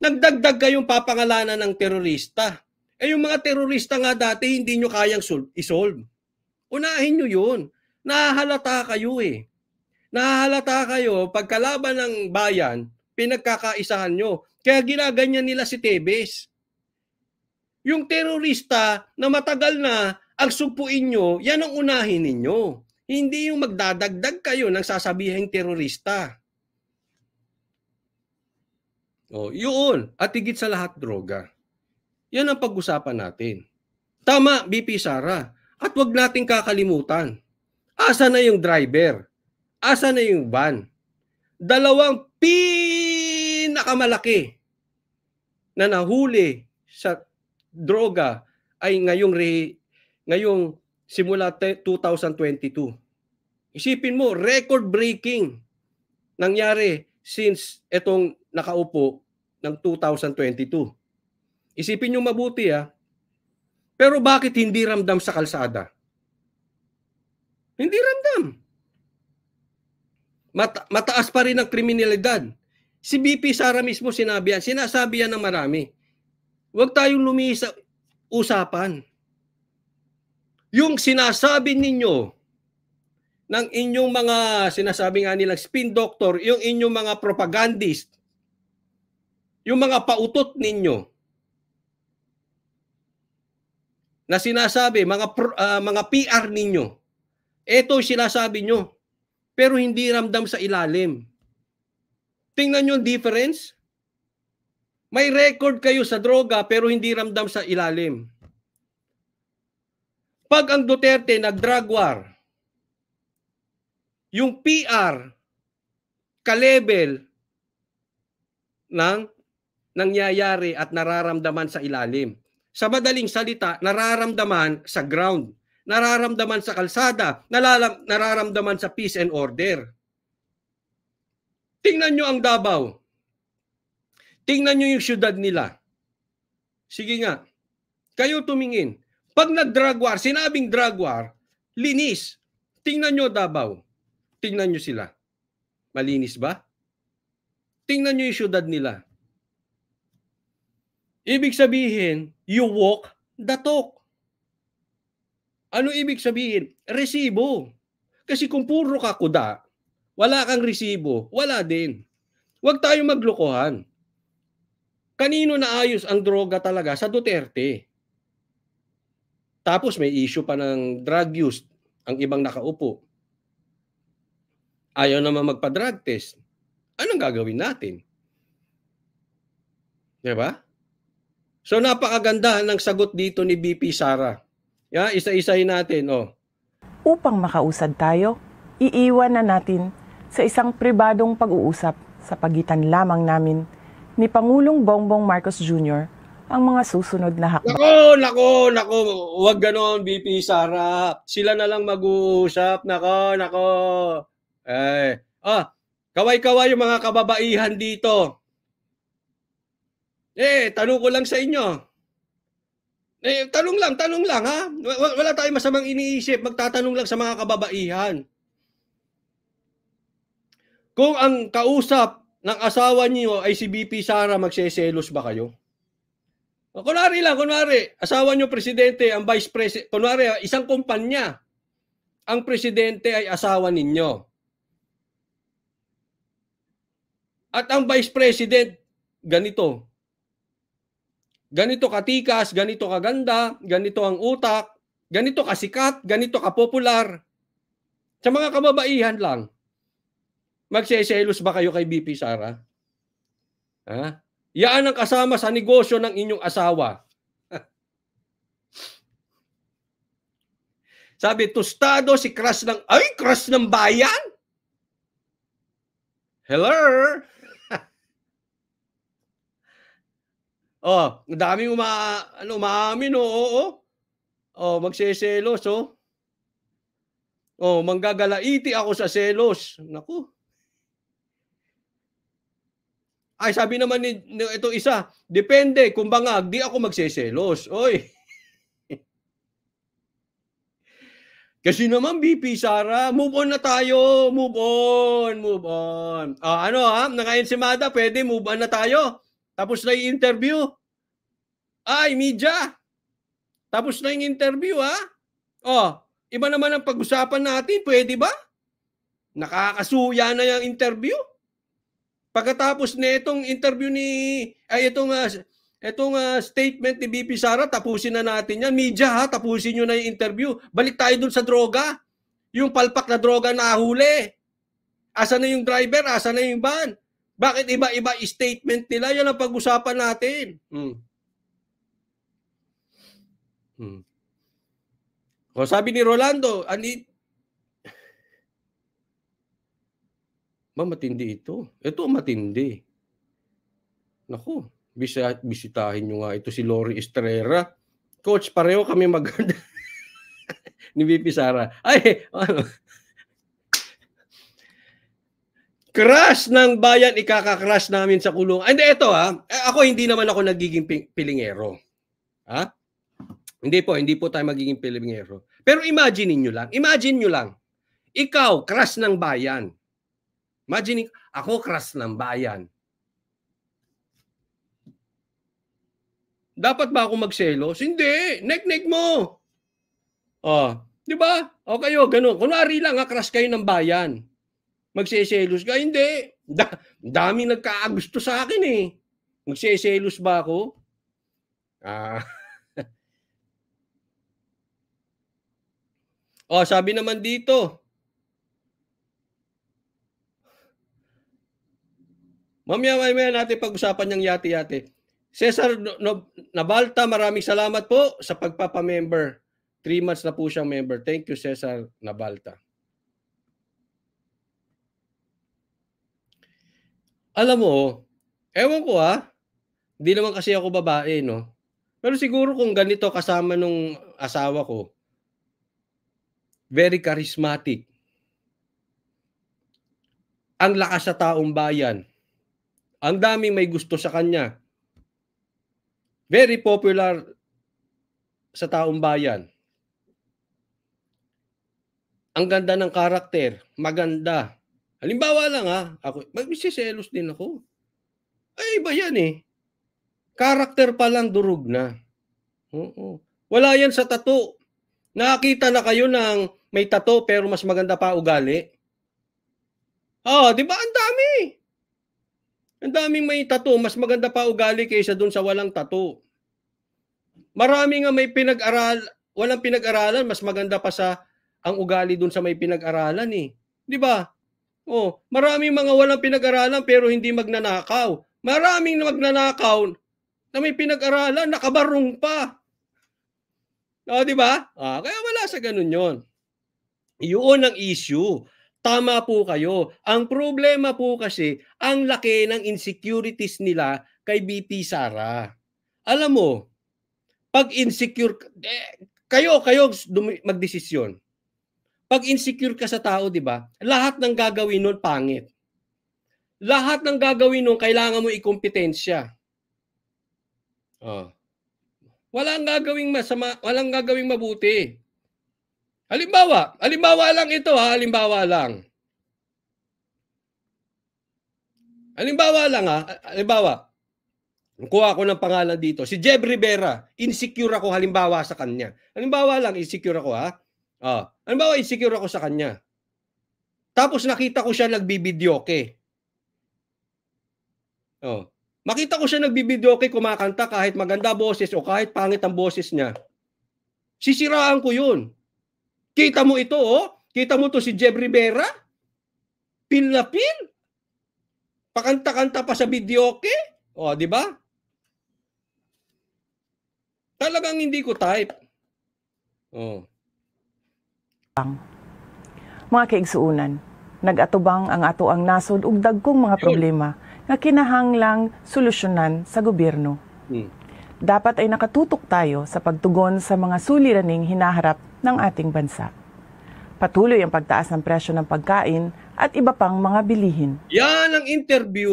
[SPEAKER 1] nagdagdag kayong papangalanan ng terorista. Eh yung mga terorista nga dati, hindi nyo kayang solve, isolve. Unahin nyo yun. Nahahalata kayo eh. Nahahalata kayo, pagkalaban ng bayan, pinagkakaisahan nyo. Kaya ginaganyan nila si Tebes. Yung terorista na matagal na ang sugpuin nyo, yan ang unahin ninyo. Hindi yung magdadagdag kayo ng sasabihing terorista. O, oh, yun. At higit sa lahat, droga. Yan ang pag-usapan natin. Tama, BP Sara. At wag nating kakalimutan. Asa na yung driver? Asa na yung van? Dalawang pinakamalaki na nahuli sa droga ay ngayong re- ngayong simula 2022. Isipin mo, record-breaking nangyari since itong nakaupo ng 2022. Isipin nyo mabuti ah. Pero bakit hindi ramdam sa kalsada? Hindi ramdam. Mata- mataas pa rin ang kriminalidad. Si BP Sara mismo sinabi yan. Sinasabi yan ng marami. Huwag tayong lumihis sa usapan. Yung sinasabi ninyo ng inyong mga sinasabi nga nilang spin doctor, yung inyong mga propagandist, yung mga pautot ninyo na sinasabi, mga uh, mga PR ninyo, ito sinasabi nyo, pero hindi ramdam sa ilalim. Tingnan nyo yung difference. May record kayo sa droga pero hindi ramdam sa ilalim. Pag ang Duterte nag-drug war, yung PR ka-level ng nangyayari at nararamdaman sa ilalim. Sa madaling salita, nararamdaman sa ground, nararamdaman sa kalsada, nalalam, nararamdaman sa peace and order. Tingnan nyo ang Davao. Tingnan nyo yung syudad nila. Sige nga, kayo tumingin. Pag nag-drug war, sinabing drug war, linis. Tingnan nyo Davao. Tingnan nyo sila. Malinis ba? Tingnan nyo yung syudad nila. Ibig sabihin, you walk the talk. Ano ibig sabihin? Resibo. Kasi kung puro ka kuda, wala kang resibo, wala din. Huwag tayong maglokohan. Kanino naayos ang droga talaga? Sa Duterte. Tapos may issue pa ng drug use ang ibang nakaupo. Ayaw naman magpa-drug test. Anong gagawin natin? Di ba? So napakaganda ng sagot dito ni BP Sara. Yeah, isa-isahin natin, oh.
[SPEAKER 2] Upang makausad tayo, iiwan na natin sa isang pribadong pag-uusap sa pagitan lamang namin ni Pangulong Bongbong Marcos Jr ang mga susunod na hakbang.
[SPEAKER 1] Nako, nako, nako, wag ganon, BP Sara. Sila na lang mag-uusap. Nako, nako. Eh, ah, kaway-kaway yung mga kababaihan dito. Eh, tanong ko lang sa inyo. Eh, tanong lang, tanong lang ha. Wala tayong masamang iniisip. Magtatanong lang sa mga kababaihan. Kung ang kausap ng asawa niyo ay si BP Sara, magseselos ba kayo? Oh, kunwari lang, kunwari, asawa nyo presidente, ang vice president, kunwari, isang kumpanya, ang presidente ay asawa ninyo. At ang vice president, ganito. Ganito katikas, ganito kaganda, ganito ang utak, ganito kasikat, ganito kapopular. Sa mga kababaihan lang, magseselos ba kayo kay BP Sara? Ha? Yaan ang kasama sa negosyo ng inyong asawa. Sabi, tostado si crush ng, ay, crush ng bayan? Hello? oh, ang dami uma, ano, umaamin, oo, oh, oo. Oh, oh. oh, magseselos, oh. Oh, manggagalaiti ako sa selos. Naku. Ay, sabi naman ni, ito isa, depende, kung bangag, di ako magseselos. Oy! Kasi naman, BP Sara, move on na tayo. Move on, move on. Ah, ano ha, naka si Mada, pwede move on na tayo. Tapos na yung interview. Ay, media. Tapos na yung interview ha. Oh, iba naman ang pag-usapan natin, pwede ba? Nakakasuya na yung interview. Pagkatapos na itong interview ni, ay itong, uh, itong uh, statement ni BP Sara, tapusin na natin yan. Media ha, tapusin nyo na yung interview. Balik tayo dun sa droga. Yung palpak na droga na huli. Asa na yung driver? Asa na yung van? Bakit iba-iba statement nila? Yan ang pag-usapan natin. Hmm. Hmm. O sabi ni Rolando, ani Ma'am, matindi ito. Ito matindi. Naku, bisa, bisitahin nyo nga ito si Lori Estrera. Coach, pareho kami mag... ni BP Sara. Ay, ano? Crash ng bayan, ikakakrash namin sa kulungan. Hindi, ito ha. Eh, ako hindi naman ako nagiging pilingero. Ha? Hindi po, hindi po tayo magiging pilingero. Pero imagine niyo lang, imagine niyo lang, ikaw, crash ng bayan. Imagine, ako crush ng bayan. Dapat ba ako magselos? Hindi! Nek-nek mo! Oh, di ba? O kayo, ganun. Kunwari lang, ha, crush kayo ng bayan. Magseselos ka? Hindi. Da- dami nagkaagusto sa akin eh. Magseselos ba ako? Ah. oh, sabi naman dito, Mamaya mamaya natin pag-usapan yung yati-yati. Cesar Navalta, maraming salamat po sa pagpapamember. Three months na po siyang member. Thank you, Cesar Navalta. Alam mo, ewan ko ha, ah. hindi naman kasi ako babae, no? Pero siguro kung ganito kasama nung asawa ko, very charismatic. Ang lakas sa taong bayan ang daming may gusto sa kanya. Very popular sa taong bayan. Ang ganda ng karakter, maganda. Halimbawa lang ha, ako, magbisiselos din ako. Ay, iba yan eh. Karakter pa lang durog na. Oo. Wala yan sa tato. Nakakita na kayo ng may tato pero mas maganda pa ugali. Oh, di ba? Ang dami. Ang daming may tato, mas maganda pa ugali kaysa doon sa walang tato. Marami nga may pinag-aral, walang pinag-aralan, mas maganda pa sa ang ugali doon sa may pinag-aralan eh. 'Di ba? Oh, maraming mga walang pinag-aralan pero hindi magnanakaw. Maraming magnanakaw na may pinag-aralan, nakabarong pa. oh, di ba? Ah, kaya wala sa ganun yon. Iyon ang issue. Tama po kayo. Ang problema po kasi, ang laki ng insecurities nila kay BP Sara. Alam mo, pag insecure, eh, kayo, kayo magdesisyon. Pag insecure ka sa tao, di ba, lahat ng gagawin nun pangit. Lahat ng gagawin nun, kailangan mo ikompetensya. Oh. Walang gagawing masama, walang gagawing mabuti. Halimbawa, halimbawa lang ito ha, halimbawa lang. Halimbawa lang ha, halimbawa, kuha ako ng pangalan dito, si Jeb Rivera, insecure ako halimbawa sa kanya. Halimbawa lang, insecure ako ha. Ah, halimbawa, insecure ako sa kanya. Tapos nakita ko siya nagbibidyoke. Oh. Makita ko siya nagbibidyoke kumakanta kahit maganda boses o kahit pangit ang boses niya. Sisiraan ko yun. Kita mo ito, oh. Kita mo to si Jeb Rivera? Pil na pil? Pakanta-kanta pa sa videoke? O, oh, di ba? Talagang hindi ko type.
[SPEAKER 2] Oh. Mga kaigsuunan, nagatubang ang ato ang nasod ug dagkong mga problema nga kinahanglang solusyonan sa gobyerno. Hmm. Dapat ay nakatutok tayo sa pagtugon sa mga suliraning hinaharap ng ating bansa. Patuloy ang pagtaas ng presyo ng pagkain at iba pang mga bilihin.
[SPEAKER 1] Yan ang interview!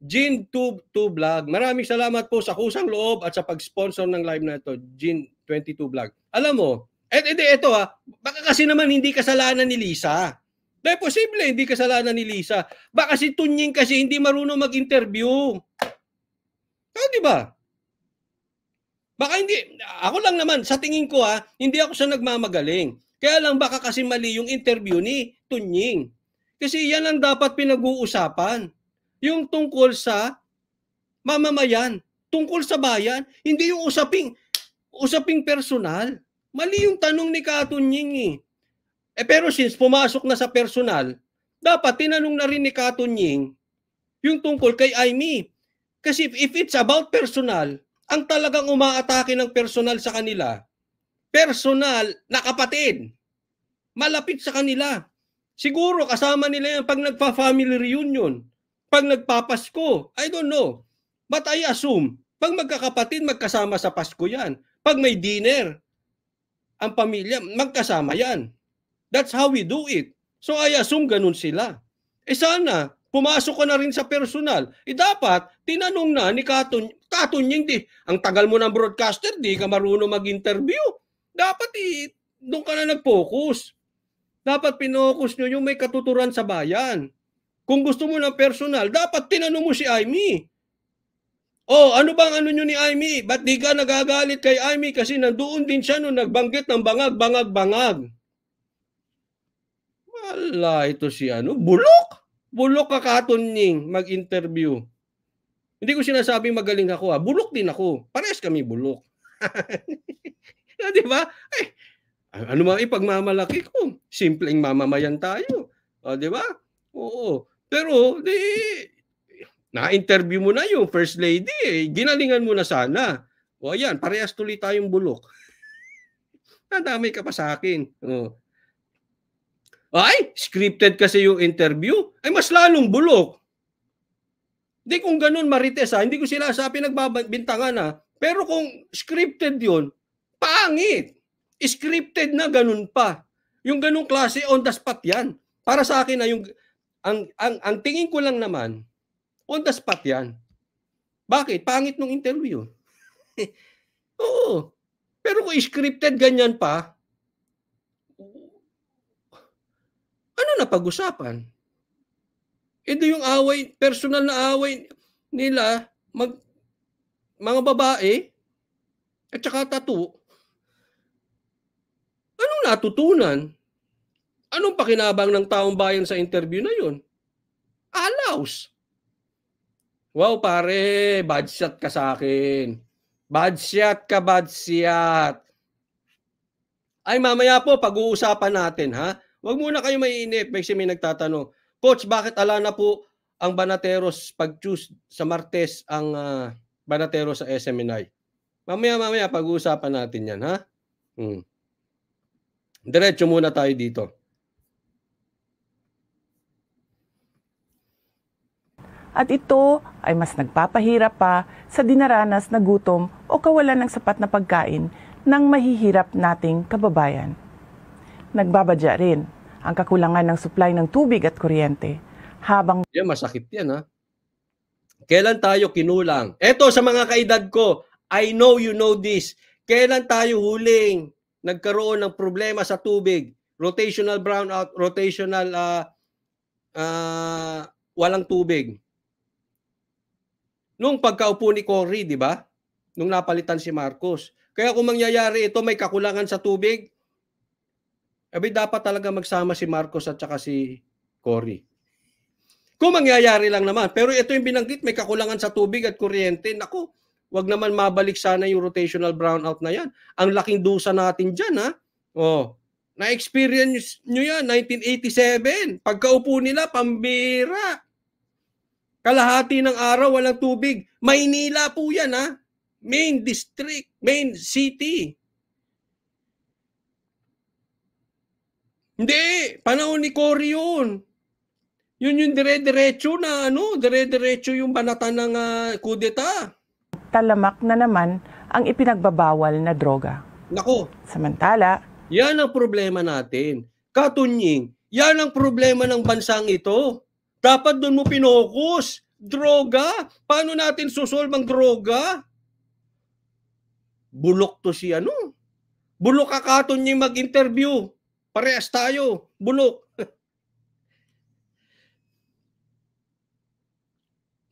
[SPEAKER 1] Gin Tube 2 Vlog. Maraming salamat po sa kusang loob at sa pag-sponsor ng live na ito, Gin 22 Vlog. Alam mo, et edi ito ha, ah, baka kasi naman hindi kasalanan ni Lisa. Dahil posible, hindi kasalanan ni Lisa. Baka si Tunying kasi hindi marunong mag-interview. Oh, di ba? Baka hindi, ako lang naman, sa tingin ko ha, hindi ako sa nagmamagaling. Kaya lang baka kasi mali yung interview ni Tunying. Kasi yan ang dapat pinag-uusapan. Yung tungkol sa mamamayan, tungkol sa bayan, hindi yung usaping, usaping personal. Mali yung tanong ni Katunying eh. eh pero since pumasok na sa personal, dapat tinanong na rin ni Katunying yung tungkol kay Aimee. Kasi if it's about personal, ang talagang umaatake ng personal sa kanila, personal na kapatid, malapit sa kanila. Siguro kasama nila yan pag nagpa-family reunion, pag nagpapasko, I don't know. But I assume, pag magkakapatid, magkasama sa Pasko yan. Pag may dinner, ang pamilya, magkasama yan. That's how we do it. So I assume ganun sila. Eh sana, pumasok ko na rin sa personal. Eh dapat, tinanong na ni Katon, Katunying di, ang tagal mo ng broadcaster, di ka marunong mag-interview. Dapat i, doon ka na nag-focus. Dapat pinokus nyo yung may katuturan sa bayan. Kung gusto mo ng personal, dapat tinanong mo si Aimee. Oh, ano bang ano nyo ni Aimee? Ba't di ka nagagalit kay Aimee? Kasi nandoon din siya nung nagbanggit ng bangag, bangag, bangag. Wala ito si ano, bulok. Bulok ka katunying mag-interview. Hindi ko sinasabing magaling ako ha. Ah. Bulok din ako. Parehas kami bulok. Ah, di ba? Ay, ano mga ipagmamalaki ko? Simpleng mamamayan tayo. O, ah, di ba? Oo. Pero, di, na-interview mo na yung first lady. Eh. Ginalingan mo na sana. O ayan, parehas tuloy tayong bulok. Nadamay ka pa sa akin. O. Oh. Ay, scripted kasi yung interview. Ay, mas lalong bulok. Di kung ganun marites ha, ah. hindi ko sila sa pinagbabintangan ha. Ah. Pero kung scripted yun, pangit. Scripted na ganun pa. Yung ganung klase on the spot yan. Para sa akin na ah, yung ang, ang ang tingin ko lang naman on the spot yan. Bakit? Pangit nung interview. Oo. Pero kung scripted ganyan pa, ano na pag-usapan? Eh, Ito yung away, personal na away nila, mag, mga babae, at saka tattoo. Anong natutunan? Anong pakinabang ng taong bayan sa interview na yun? Alaws. Wow pare, bad shot ka sa akin. Bad shot ka, bad shot. Ay mamaya po, pag-uusapan natin ha. Huwag muna kayo maiinip. May may nagtatanong. Coach, bakit ala na po ang Banateros pag-choose sa Martes ang uh, Banateros sa SMNI? Mamaya-mamaya pag-uusapan natin yan, ha? Hmm. Diretso muna tayo dito.
[SPEAKER 2] At ito ay mas nagpapahirap pa sa dinaranas na gutom o kawalan ng sapat na pagkain ng mahihirap nating kababayan. Nagbabadya rin ang kakulangan ng supply ng tubig at kuryente. Habang... Yeah, masakit yan ha.
[SPEAKER 1] Kailan tayo kinulang? Eto sa mga kaedad ko, I know you know this. Kailan tayo huling nagkaroon ng problema sa tubig? Rotational brownout, rotational uh, uh, walang tubig. Nung pagkaupo ni Cory, di ba? Nung napalitan si Marcos. Kaya kung mangyayari ito, may kakulangan sa tubig, Abi dapat talaga magsama si Marcos at saka si Cory. Kung mangyayari lang naman. Pero ito yung binanggit, may kakulangan sa tubig at kuryente. Naku, wag naman mabalik sana yung rotational brownout na yan. Ang laking dusa natin dyan, ha? Oh, na-experience nyo yan, 1987. Pagkaupo nila, pambira. Kalahati ng araw, walang tubig. Maynila po yan, ha? Main district, main city. Hindi, panahon ni Cory yun. Yun yung dire-diretso na ano, dire-diretso yung banata ng uh, ah, kudeta.
[SPEAKER 2] Talamak na naman ang ipinagbabawal na droga. Nako. Samantala.
[SPEAKER 1] Yan ang problema natin. Katunying, yan ang problema ng bansang ito. Dapat doon mo pinokus. Droga. Paano natin susolve ang droga? Bulok to si ano? Bulok ka katunying mag-interview Parehas tayo, bulok.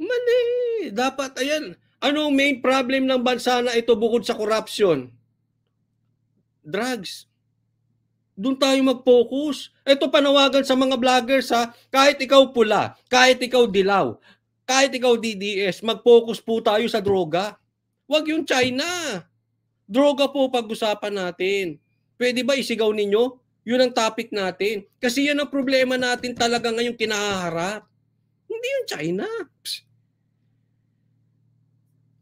[SPEAKER 1] Mali, dapat ayan. Anong main problem ng bansa na ito bukod sa corruption? Drugs. Doon tayo mag-focus. Ito panawagan sa mga vloggers ha. Kahit ikaw pula, kahit ikaw dilaw, kahit ikaw DDS, mag-focus po tayo sa droga. Huwag yung China. Droga po pag-usapan natin. Pwede ba isigaw ninyo? Yun ang topic natin. Kasi yan ang problema natin talaga ngayon kinaharap. Hindi yung China.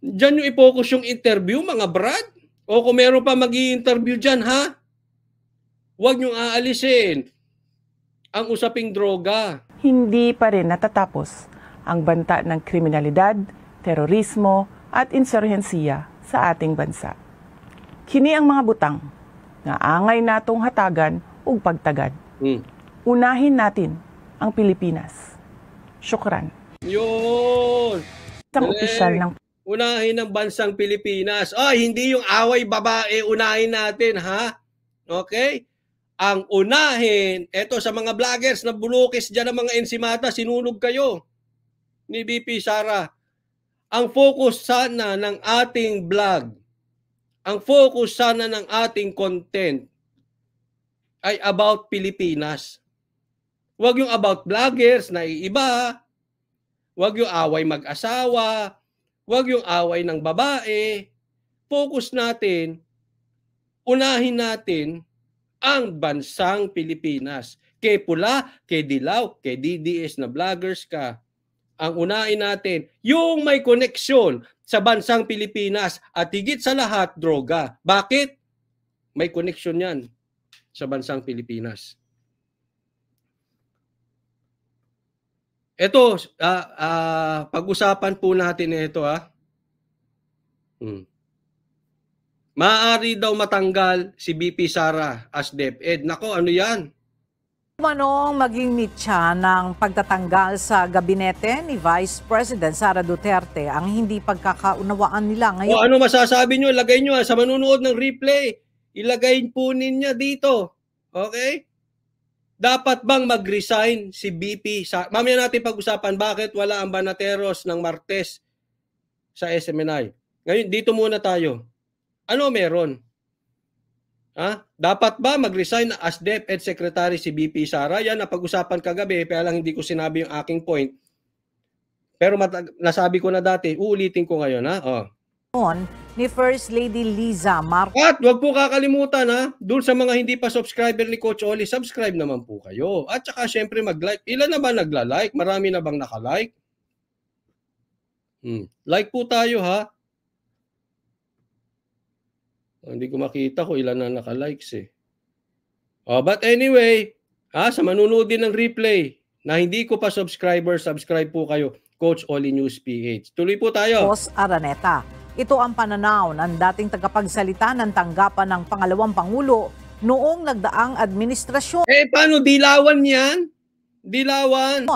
[SPEAKER 1] Diyan yung ipokus yung interview, mga brad. O kung meron pa mag interview dyan, ha? Huwag niyong aalisin ang usaping droga.
[SPEAKER 2] Hindi pa rin natatapos ang banta ng kriminalidad, terorismo at insurhensiya sa ating bansa. Kini ang mga butang na angay natong hatagan o pagtagad. Mm. Unahin natin ang Pilipinas. Syukran.
[SPEAKER 1] Yun! Isang opisyal ng Unahin ang bansang Pilipinas. Oh, hindi yung away babae, unahin natin, ha? Okay? Ang unahin, eto sa mga vloggers na bulukis dyan ng mga ensimata, sinunog kayo ni BP Sara. Ang focus sana ng ating vlog, ang focus sana ng ating content ay about Pilipinas. Huwag yung about vloggers na iiba. Huwag yung away mag-asawa. Huwag yung away ng babae. Focus natin, unahin natin ang bansang Pilipinas. Kay pula, kay dilaw, kay DDS na vloggers ka. Ang unahin natin, yung may koneksyon sa bansang Pilipinas at higit sa lahat, droga. Bakit? May koneksyon yan sa bansang Pilipinas. Ito, uh, ah, uh, ah, pag-usapan po natin ito Ah. Hmm. Maaari daw matanggal si BP Sara as DepEd. Nako, ano yan?
[SPEAKER 2] Manong maging mitya ng pagtatanggal sa gabinete ni Vice President Sara Duterte ang hindi pagkakaunawaan nila ngayon. O ano
[SPEAKER 1] masasabi nyo? Lagay nyo ah, sa manunood ng replay ilagay po ninyo dito. Okay? Dapat bang mag-resign si BP? Sa, mamaya natin pag-usapan bakit wala ang Banateros ng Martes sa SMNI. Ngayon, dito muna tayo. Ano meron? Ha? Dapat ba mag-resign as DepEd Secretary si BP Sara? Yan, napag-usapan kagabi, pero lang hindi ko sinabi yung aking point. Pero nasabi ko na dati, uulitin ko ngayon. Ha? Oh on ni First Lady Liza Marcos. At wag po kakalimutan ha, doon sa mga hindi pa subscriber ni Coach Oli, subscribe naman po kayo. At saka syempre mag-like. Ilan na ba nagla-like? Marami na bang naka-like? Hmm. Like po tayo ha. Ah, hindi ko makita ko ilan na naka-likes eh. Oh, but anyway, ha, sa manunood din ng replay na hindi ko pa subscriber, subscribe po kayo. Coach Oli News PH. Tuloy po tayo. Boss
[SPEAKER 2] Araneta. Ito ang pananaw ng dating tagapagsalita ng tanggapan ng pangalawang Pangulo noong nagdaang administrasyon. Eh, paano dilawan yan? Dilawan.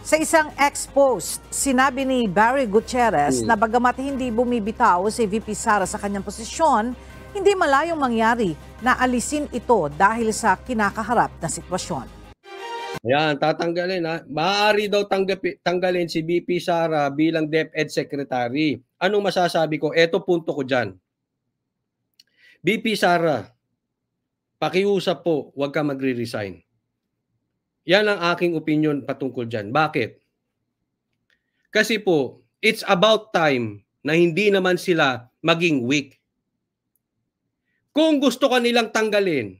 [SPEAKER 2] Sa isang ex-post, sinabi ni Barry Gutierrez hmm. na bagamat hindi bumibitaw si VP Sara sa kanyang posisyon, hindi malayong mangyari na alisin ito dahil sa kinakaharap na sitwasyon.
[SPEAKER 1] Ayan, tatanggalin ha. Maaari daw tanggapi, tanggalin si VP Sara bilang DepEd Secretary anong masasabi ko? Eto punto ko dyan. BP Sara, pakiusap po, huwag ka magre-resign. Yan ang aking opinion patungkol dyan. Bakit? Kasi po, it's about time na hindi naman sila maging weak. Kung gusto ka nilang tanggalin,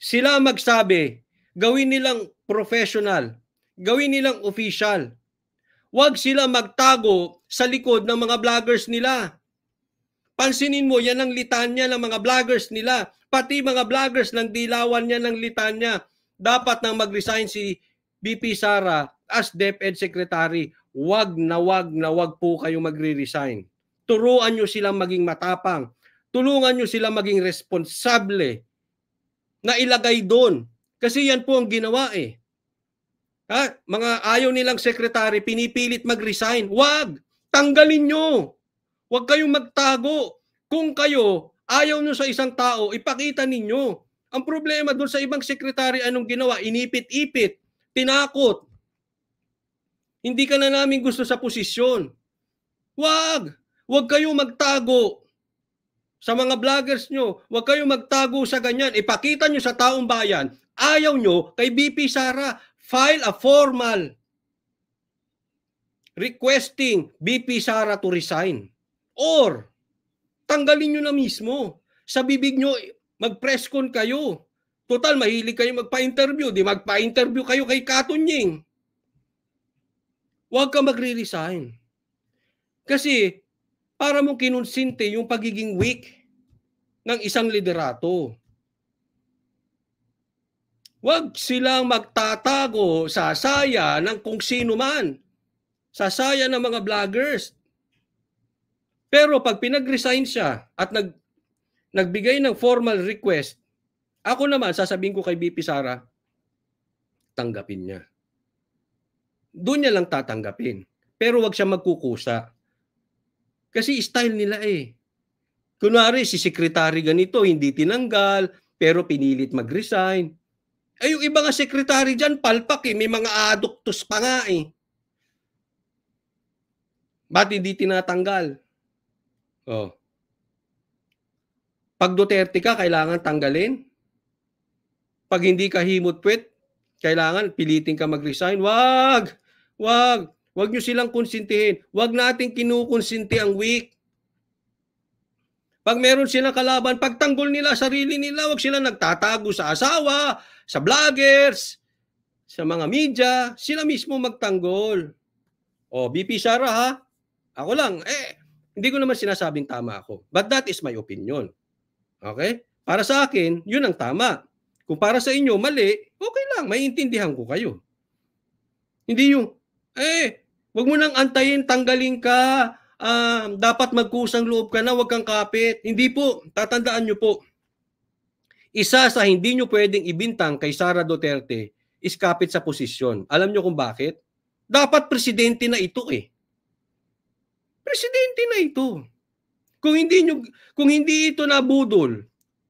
[SPEAKER 1] sila magsabi, gawin nilang professional, gawin nilang official. Huwag sila magtago sa likod ng mga vloggers nila. Pansinin mo, yan ang litanya ng mga vloggers nila. Pati mga vloggers ng dilawan niya ng litanya. Dapat nang mag-resign si BP Sara as DepEd Secretary. Wag na wag na wag po kayo magre-resign. Turuan nyo silang maging matapang. Tulungan nyo silang maging responsable na ilagay doon. Kasi yan po ang ginawa eh. Ha? Mga ayaw nilang secretary, pinipilit mag-resign. Wag! Tanggalin nyo. Huwag kayong magtago. Kung kayo ayaw nyo sa isang tao, ipakita ninyo. Ang problema doon sa ibang sekretary, anong ginawa? Inipit-ipit, tinakot. Hindi ka na namin gusto sa posisyon. Huwag! Huwag kayong magtago sa mga vloggers nyo. Huwag kayong magtago sa ganyan. Ipakita nyo sa taong bayan. Ayaw nyo kay BP Sara. File a formal requesting BP Sara to resign. Or, tanggalin nyo na mismo. Sa bibig nyo, mag-press con kayo. Total, mahilig kayo magpa-interview. Di magpa-interview kayo kay Katunying. Huwag ka magre-resign. Kasi, para mong kinonsinte yung pagiging weak ng isang liderato. Huwag silang magtatago sa saya ng kung sino man Sasaya ng mga vloggers. Pero pag pinag-resign siya at nag, nagbigay ng formal request, ako naman, sasabihin ko kay BP Sara, tanggapin niya. Doon niya lang tatanggapin. Pero wag siya magkukusa. Kasi style nila eh. Kunwari, si sekretary ganito, hindi tinanggal, pero pinilit mag-resign. Ay, eh, yung iba nga sekretary dyan, palpak eh. May mga aduktos pa nga eh. Ba't hindi tinatanggal? Oh. Pag Duterte ka, kailangan tanggalin. Pag hindi ka himot-pwet, kailangan pilitin ka mag-resign. Wag! Wag! Wag nyo silang konsintihin. Wag natin kinukonsinti ang weak. Pag meron silang kalaban, pagtanggol nila sarili nila, wag sila nagtatago sa asawa, sa vloggers, sa mga media, sila mismo magtanggol. O, oh, BP Sara ha, ako lang, eh, hindi ko naman sinasabing tama ako. But that is my opinion. Okay? Para sa akin, yun ang tama. Kung para sa inyo mali, okay lang, maiintindihan ko kayo. Hindi yung, eh, wag mo nang antayin, tanggalin ka, um, dapat magkusang loob ka na, wag kang kapit. Hindi po, tatandaan nyo po. Isa sa hindi nyo pwedeng ibintang kay Sara Duterte is kapit sa posisyon. Alam nyo kung bakit? Dapat presidente na ito eh presidente na ito. Kung hindi nyo, kung hindi ito nabudol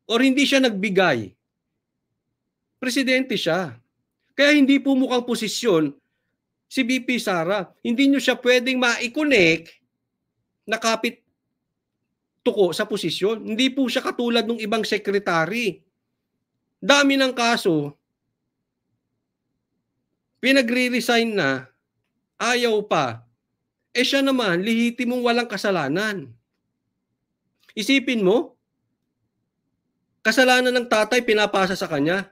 [SPEAKER 1] or hindi siya nagbigay, presidente siya. Kaya hindi po mukhang posisyon si BP Sara. Hindi nyo siya pwedeng ma-connect na kapit tuko sa posisyon. Hindi po siya katulad ng ibang sekretary. Dami ng kaso, pinagre-resign na, ayaw pa, eh siya naman, lihiti mong walang kasalanan. Isipin mo, kasalanan ng tatay pinapasa sa kanya.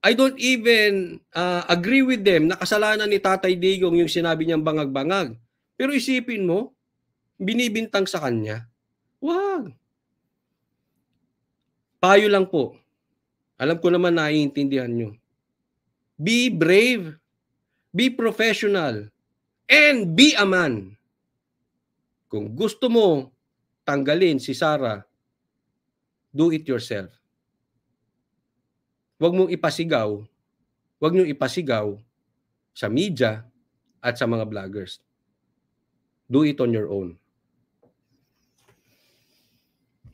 [SPEAKER 1] I don't even uh, agree with them na kasalanan ni Tatay Digong yung sinabi niyang bangag-bangag. Pero isipin mo, binibintang sa kanya. Wag. Payo lang po. Alam ko naman naiintindihan nyo. Be brave. Be professional and be a man. Kung gusto mo tanggalin si Sarah, do it yourself. Huwag mong ipasigaw, huwag nyo ipasigaw sa media at sa mga vloggers. Do it on your own.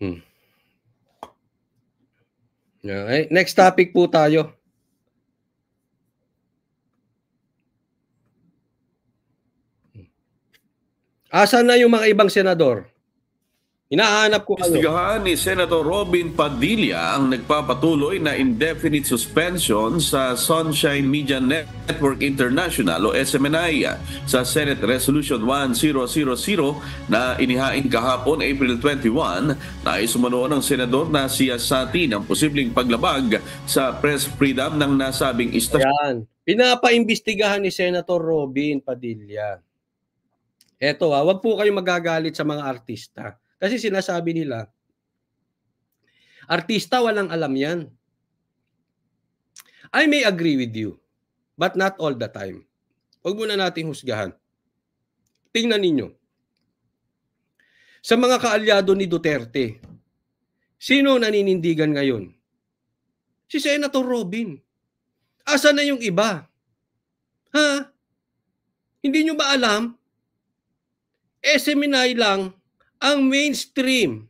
[SPEAKER 1] Hmm. Okay. Next topic po tayo. Asan na yung mga ibang senador? Inaanap ko kayo. Istigahan ni Senator Robin Padilla ang nagpapatuloy na indefinite suspension sa Sunshine Media Network International o SMNI sa Senate Resolution 1000 na inihain kahapon April 21 na isumano ng senador na siya sati ng posibleng paglabag sa press freedom ng nasabing istasyon. Pinapaimbestigahan ni Senator Robin Padilla Eto ah, wag po kayong magagalit sa mga artista. Kasi sinasabi nila, artista walang alam yan. I may agree with you, but not all the time. Huwag muna nating husgahan. Tingnan ninyo. Sa mga kaalyado ni Duterte, sino naninindigan ngayon? Si Senator Robin. Asa na yung iba? Ha? Hindi nyo ba alam E SMNI lang ang mainstream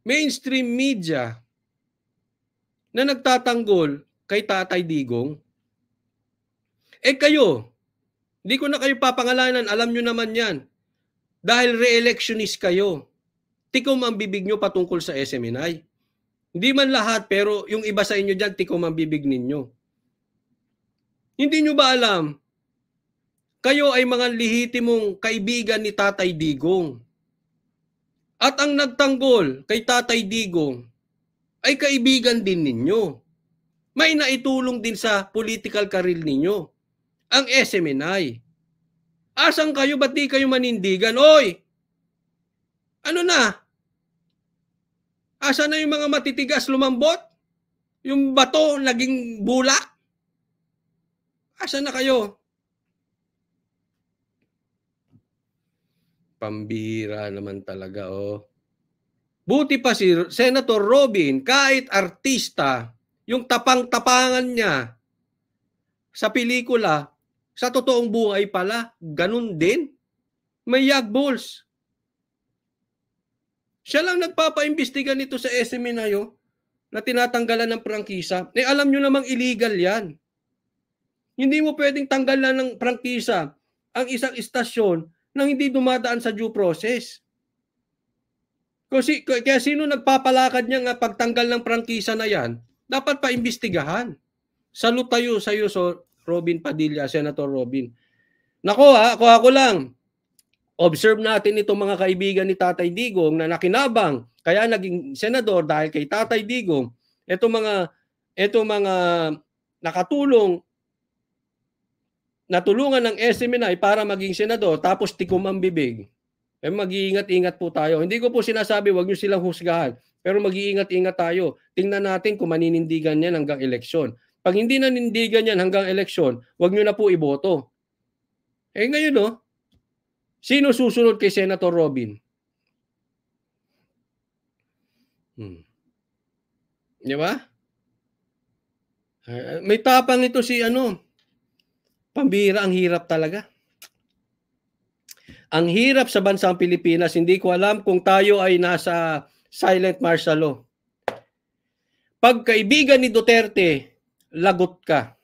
[SPEAKER 1] mainstream media na nagtatanggol kay Tatay Digong. Eh kayo, hindi ko na kayo papangalanan, alam nyo naman yan. Dahil re-electionist kayo. Tikom ang bibig nyo patungkol sa e SMNI. Hindi man lahat, pero yung iba sa inyo dyan, tikom ang bibig ninyo. Hindi nyo ba alam kayo ay mga lihitimong kaibigan ni Tatay Digong. At ang nagtanggol kay Tatay Digong ay kaibigan din ninyo. May naitulong din sa political karil ninyo. Ang SMNI. Asan kayo? Ba't di kayo manindigan? Oy! Ano na? Asa na yung mga matitigas lumambot? Yung bato naging bulak? Asa na kayo? Pambira naman talaga, oh. Buti pa si Senator Robin, kahit artista, yung tapang-tapangan niya sa pelikula, sa totoong buhay pala, ganun din. May yagballs. Siya lang nagpapaimbestiga nito sa SME na yun na tinatanggalan ng prangkisa. Eh alam nyo namang illegal yan. Hindi mo pwedeng tanggalan ng prangkisa ang isang istasyon nang hindi dumadaan sa due process. Kasi, kaya sino nagpapalakad niya nga pagtanggal ng prangkisa na yan, dapat paimbestigahan. Salute tayo sa iyo, so Robin Padilla, Senator Robin. Nako ha, ako ako lang. Observe natin itong mga kaibigan ni Tatay Digong na nakinabang, kaya naging senador dahil kay Tatay Digong. Itong mga, itong mga nakatulong natulungan ng SMNI para maging senador tapos tikom ang bibig. Eh, mag-iingat-ingat po tayo. Hindi ko po sinasabi wag niyo silang husgahan, pero mag-iingat-ingat tayo. Tingnan natin kung maninindigan yan hanggang eleksyon. Pag hindi nanindigan yan hanggang eleksyon, wag niyo na po iboto. Eh ngayon no, oh, sino susunod kay Senator Robin? Hmm. Di ba? Eh, may tapang ito si ano, Pambira, ang hirap talaga. Ang hirap sa bansang Pilipinas. Hindi ko alam kung tayo ay nasa silent martial law. Pagkaibigan ni Duterte, lagot ka.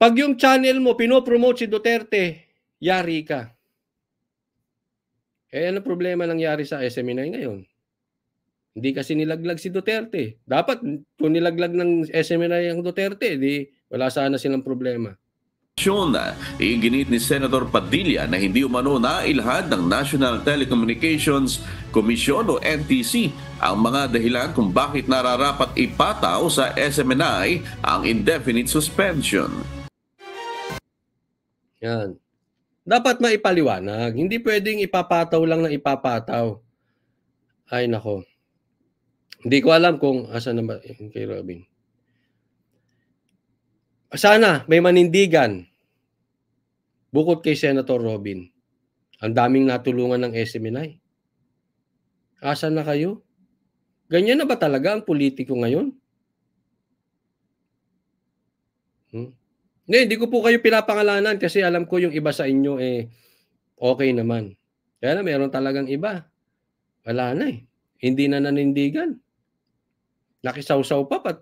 [SPEAKER 1] Pag yung channel mo pinopromote si Duterte, yari ka. Eh ano problema nangyari sa SME9 ngayon? Hindi kasi nilaglag si Duterte. Dapat kung nilaglag ng SMNI ang Duterte, di wala sana silang problema. Iginit ni Senator Padilla na hindi umano na ilhad ng National Telecommunications Commission o NTC ang mga dahilan kung bakit nararapat ipataw sa SMNI ang indefinite suspension. Yan. Dapat maipaliwanag. Hindi pwedeng ipapataw lang na ipapataw. Ay nako. Hindi ko alam kung asa na ba eh, kay Robin. Sana may manindigan bukod kay Senator Robin. Ang daming natulungan ng SMNI. Asa na kayo? Ganyan na ba talaga ang politiko ngayon? Hmm? Hindi, hindi ko po kayo pinapangalanan kasi alam ko yung iba sa inyo eh okay naman. Kaya na meron talagang iba. Wala na eh. Hindi na nanindigan. Nakisawsaw pa pat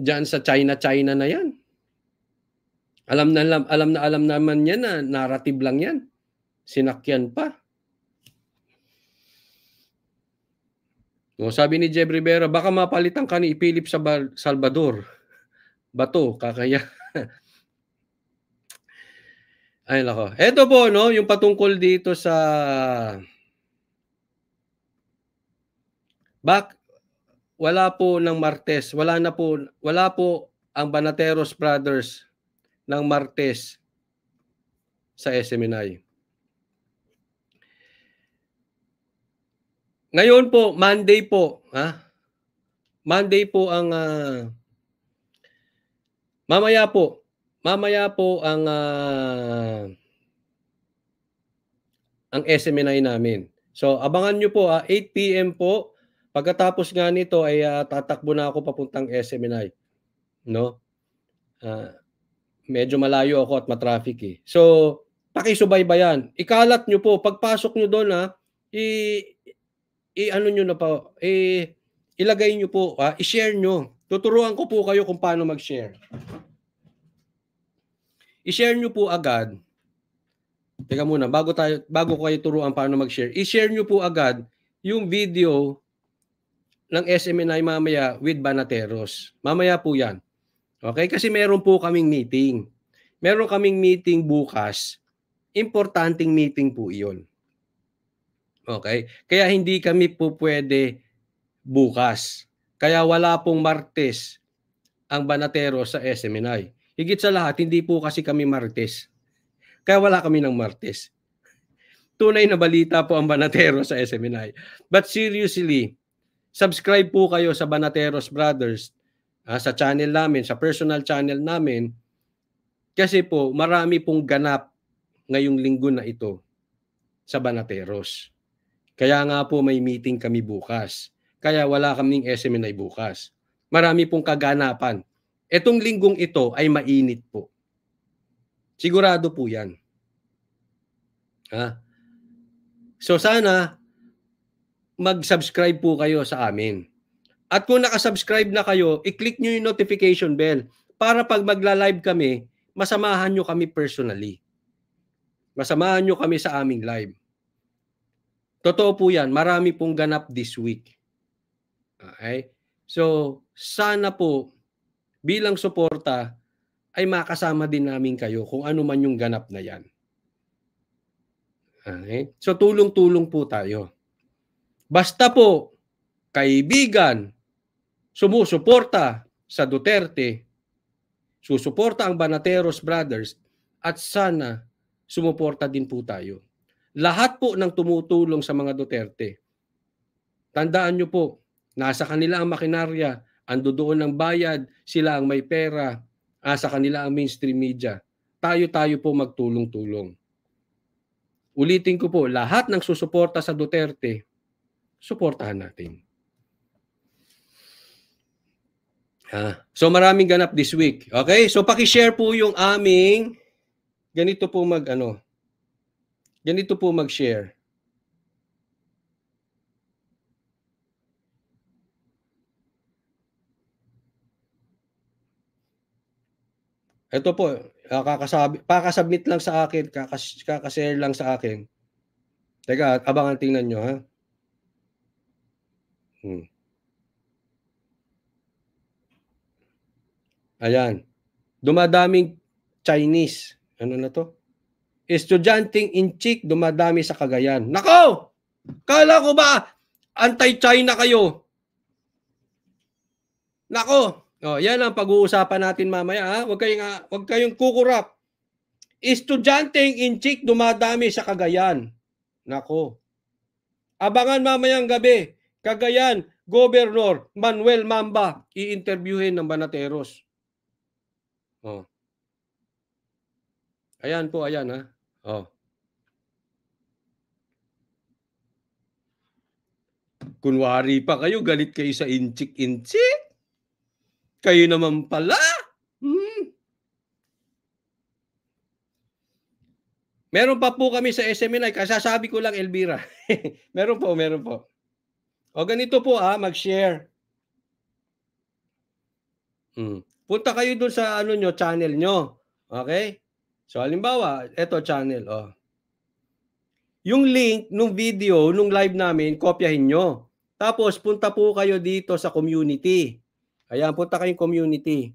[SPEAKER 1] diyan sa China China na 'yan. Alam na alam, alam na alam naman niya na narrative lang 'yan. Sinakyan pa. O, sabi ni Jeb Rivera, baka mapalitan ka ni Philip sa Salvador. Bato, kakaya. Ay nako. Ito po no, yung patungkol dito sa Bak wala po ng Martes, wala na po, wala po ang Banateros Brothers ng Martes sa SMNI. Ngayon po, Monday po, ha? Monday po ang uh, mamaya po, mamaya po ang uh, ang SMNI namin. So, abangan nyo po, uh, 8 p.m. po, Pagkatapos nga nito ay uh, tatakbo na ako papuntang SMNI. No? Uh, medyo malayo ako at matraffic eh. So, pakisubaybayan. Ikalat nyo po. Pagpasok nyo doon ha, ah, i, i ano nyo na po, i, ilagay nyo po, ha, i-share nyo. Tuturuan ko po kayo kung paano mag-share. I-share nyo po agad Teka muna, bago tayo bago ko kayo turuan paano mag-share. I-share niyo po agad yung video ng SMNI mamaya with Banateros. Mamaya po yan. Okay? Kasi meron po kaming meeting. Meron kaming meeting bukas. Importanting meeting po iyon. Okay? Kaya hindi kami po pwede bukas. Kaya wala pong Martes ang Banateros sa SMNI. Higit sa lahat, hindi po kasi kami Martes. Kaya wala kami ng Martes. Tunay na balita po ang Banateros sa SMNI. But seriously, subscribe po kayo sa Banateros Brothers uh, sa channel namin, sa personal channel namin. Kasi po, marami pong ganap ngayong linggo na ito sa Banateros. Kaya nga po may meeting kami bukas. Kaya wala kaming SMNI bukas. Marami pong kaganapan. Etong linggong ito ay mainit po. Sigurado po yan. Ha? So sana mag-subscribe po kayo sa amin. At kung nakasubscribe na kayo, i-click nyo yung notification bell para pag magla-live kami, masamahan nyo kami personally. Masamahan nyo kami sa aming live. Totoo po yan, marami pong ganap this week. Okay? So, sana po bilang suporta ay makasama din namin kayo kung ano man yung ganap na yan. Okay? So, tulong-tulong po tayo. Basta po, kaibigan, sumusuporta sa Duterte, susuporta ang Banateros Brothers at sana sumuporta din po tayo. Lahat po ng tumutulong sa mga Duterte, tandaan nyo po, nasa kanila ang makinarya, ang dudoon ng bayad, sila ang may pera, ah, sa kanila ang mainstream media. Tayo-tayo po magtulong-tulong. Ulitin ko po, lahat ng susuporta sa Duterte, suportahan natin. Ah, so maraming ganap this week. Okay? So paki-share po yung aming ganito po mag ano. Ganito po mag-share. Ito po, ah, kakasabi, pakasubmit lang sa akin, kakas, kakashare lang sa akin. Teka, abangan tingnan nyo ha. Hmm. Ayan. Dumadaming Chinese. Ano na to? Estudyanteng in cheek dumadami sa Cagayan. Nako! Kala ko ba anti-China kayo? Nako! Oh, yan ang pag-uusapan natin mamaya. Ha? Huwag kayong, ah, huwag kayong kukurap. Estudyanteng in cheek dumadami sa Cagayan. Nako. Abangan mamayang gabi Cagayan, Governor Manuel Mamba, i-interviewin ng Banateros. Oh. Ayan po, ayan ha. Oh. Kunwari pa kayo, galit kayo sa inchik-inchik. Kayo naman pala. Hmm. Meron pa po kami sa SMNI. Kasasabi ko lang, Elvira. meron po, meron po. O ganito po ah, mag-share. Hmm. Punta kayo doon sa ano nyo, channel nyo. Okay? So halimbawa, eto channel. Oh. Yung link nung video, nung live namin, kopyahin nyo. Tapos punta po kayo dito sa community. Ayan, punta kayong community.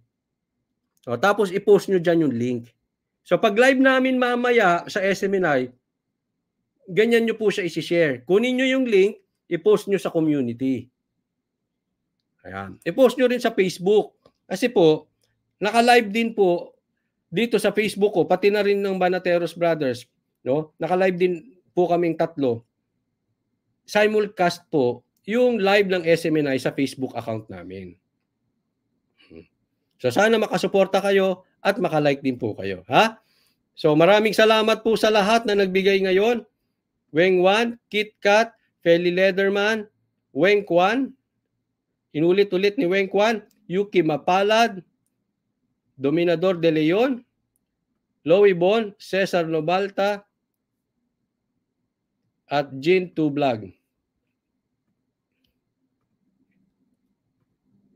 [SPEAKER 1] O, tapos i-post nyo dyan yung link. So pag live namin mamaya sa SMNI, ganyan nyo po siya isi-share. Kunin nyo yung link, i-post nyo sa community. Ayan. I-post nyo rin sa Facebook. Kasi po, naka-live din po dito sa Facebook ko, pati na rin ng Banateros Brothers. No? Naka-live din po kaming tatlo. Simulcast po yung live ng SMNI sa Facebook account namin. Hmm. So sana makasuporta kayo at makalike din po kayo. Ha? So maraming salamat po sa lahat na nagbigay ngayon. Wan, Kit Kat, Feli Lederman, Weng Kwan, inulit-ulit ni Weng Kwan, Yuki Mapalad, Dominador de Leon, Lowy Bon, Cesar Nobalta, at Jean Tublag.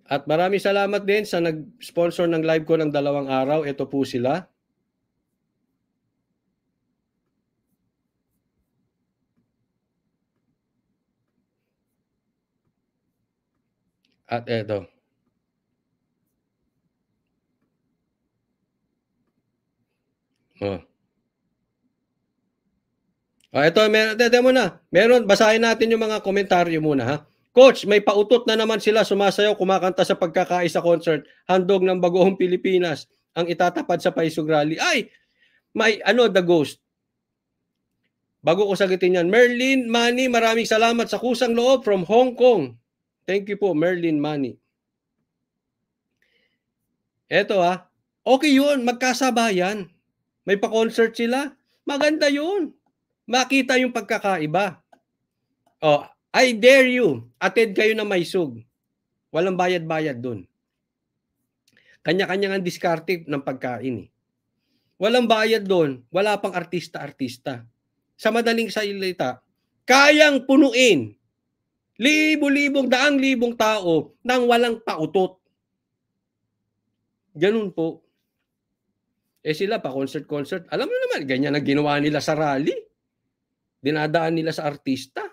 [SPEAKER 1] At marami salamat din sa nag-sponsor ng live ko ng dalawang araw. Ito po sila. At eto. Oh. Oh, ito, meron, dede mo na. Meron, basahin natin yung mga komentaryo muna ha. Coach, may pautot na naman sila sumasayaw, kumakanta sa pagkakaisa concert, handog ng bagoong Pilipinas, ang itatapad sa Paisog Rally. Ay, may ano, The Ghost. Bago ko sagutin yan, Merlin Manny, maraming salamat sa kusang loob from Hong Kong. Thank you po, Merlin Money. Eto ah, okay yun, magkasabayan. May pa-concert sila. Maganda yun. Makita yung pagkakaiba. Oh, I dare you. Attend kayo na may sug. Walang bayad-bayad dun. Kanya-kanya ang diskarte ng pagkain eh. Walang bayad doon, wala pang artista-artista. Sa madaling salita, kayang punuin libo-libong, daang libong tao nang walang pautot. Ganun po. Eh sila pa concert-concert. Alam mo naman, ganyan ang ginawa nila sa rally. Dinadaan nila sa artista.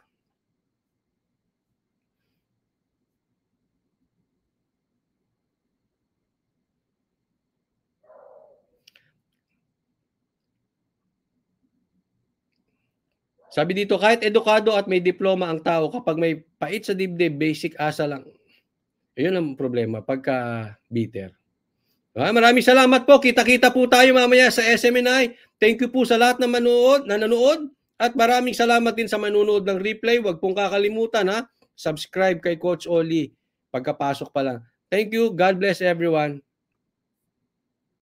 [SPEAKER 1] Sabi dito, kahit edukado at may diploma ang tao, kapag may pait sa dibdib, basic asa lang. Ayun ang problema, pagka bitter. Ah, maraming salamat po. Kita-kita po tayo mamaya sa SMNI. Thank you po sa lahat na manood, na nanood. At maraming salamat din sa manonood ng replay. Huwag pong kakalimutan ha. Subscribe kay Coach Oli pagkapasok pa lang. Thank you. God bless everyone.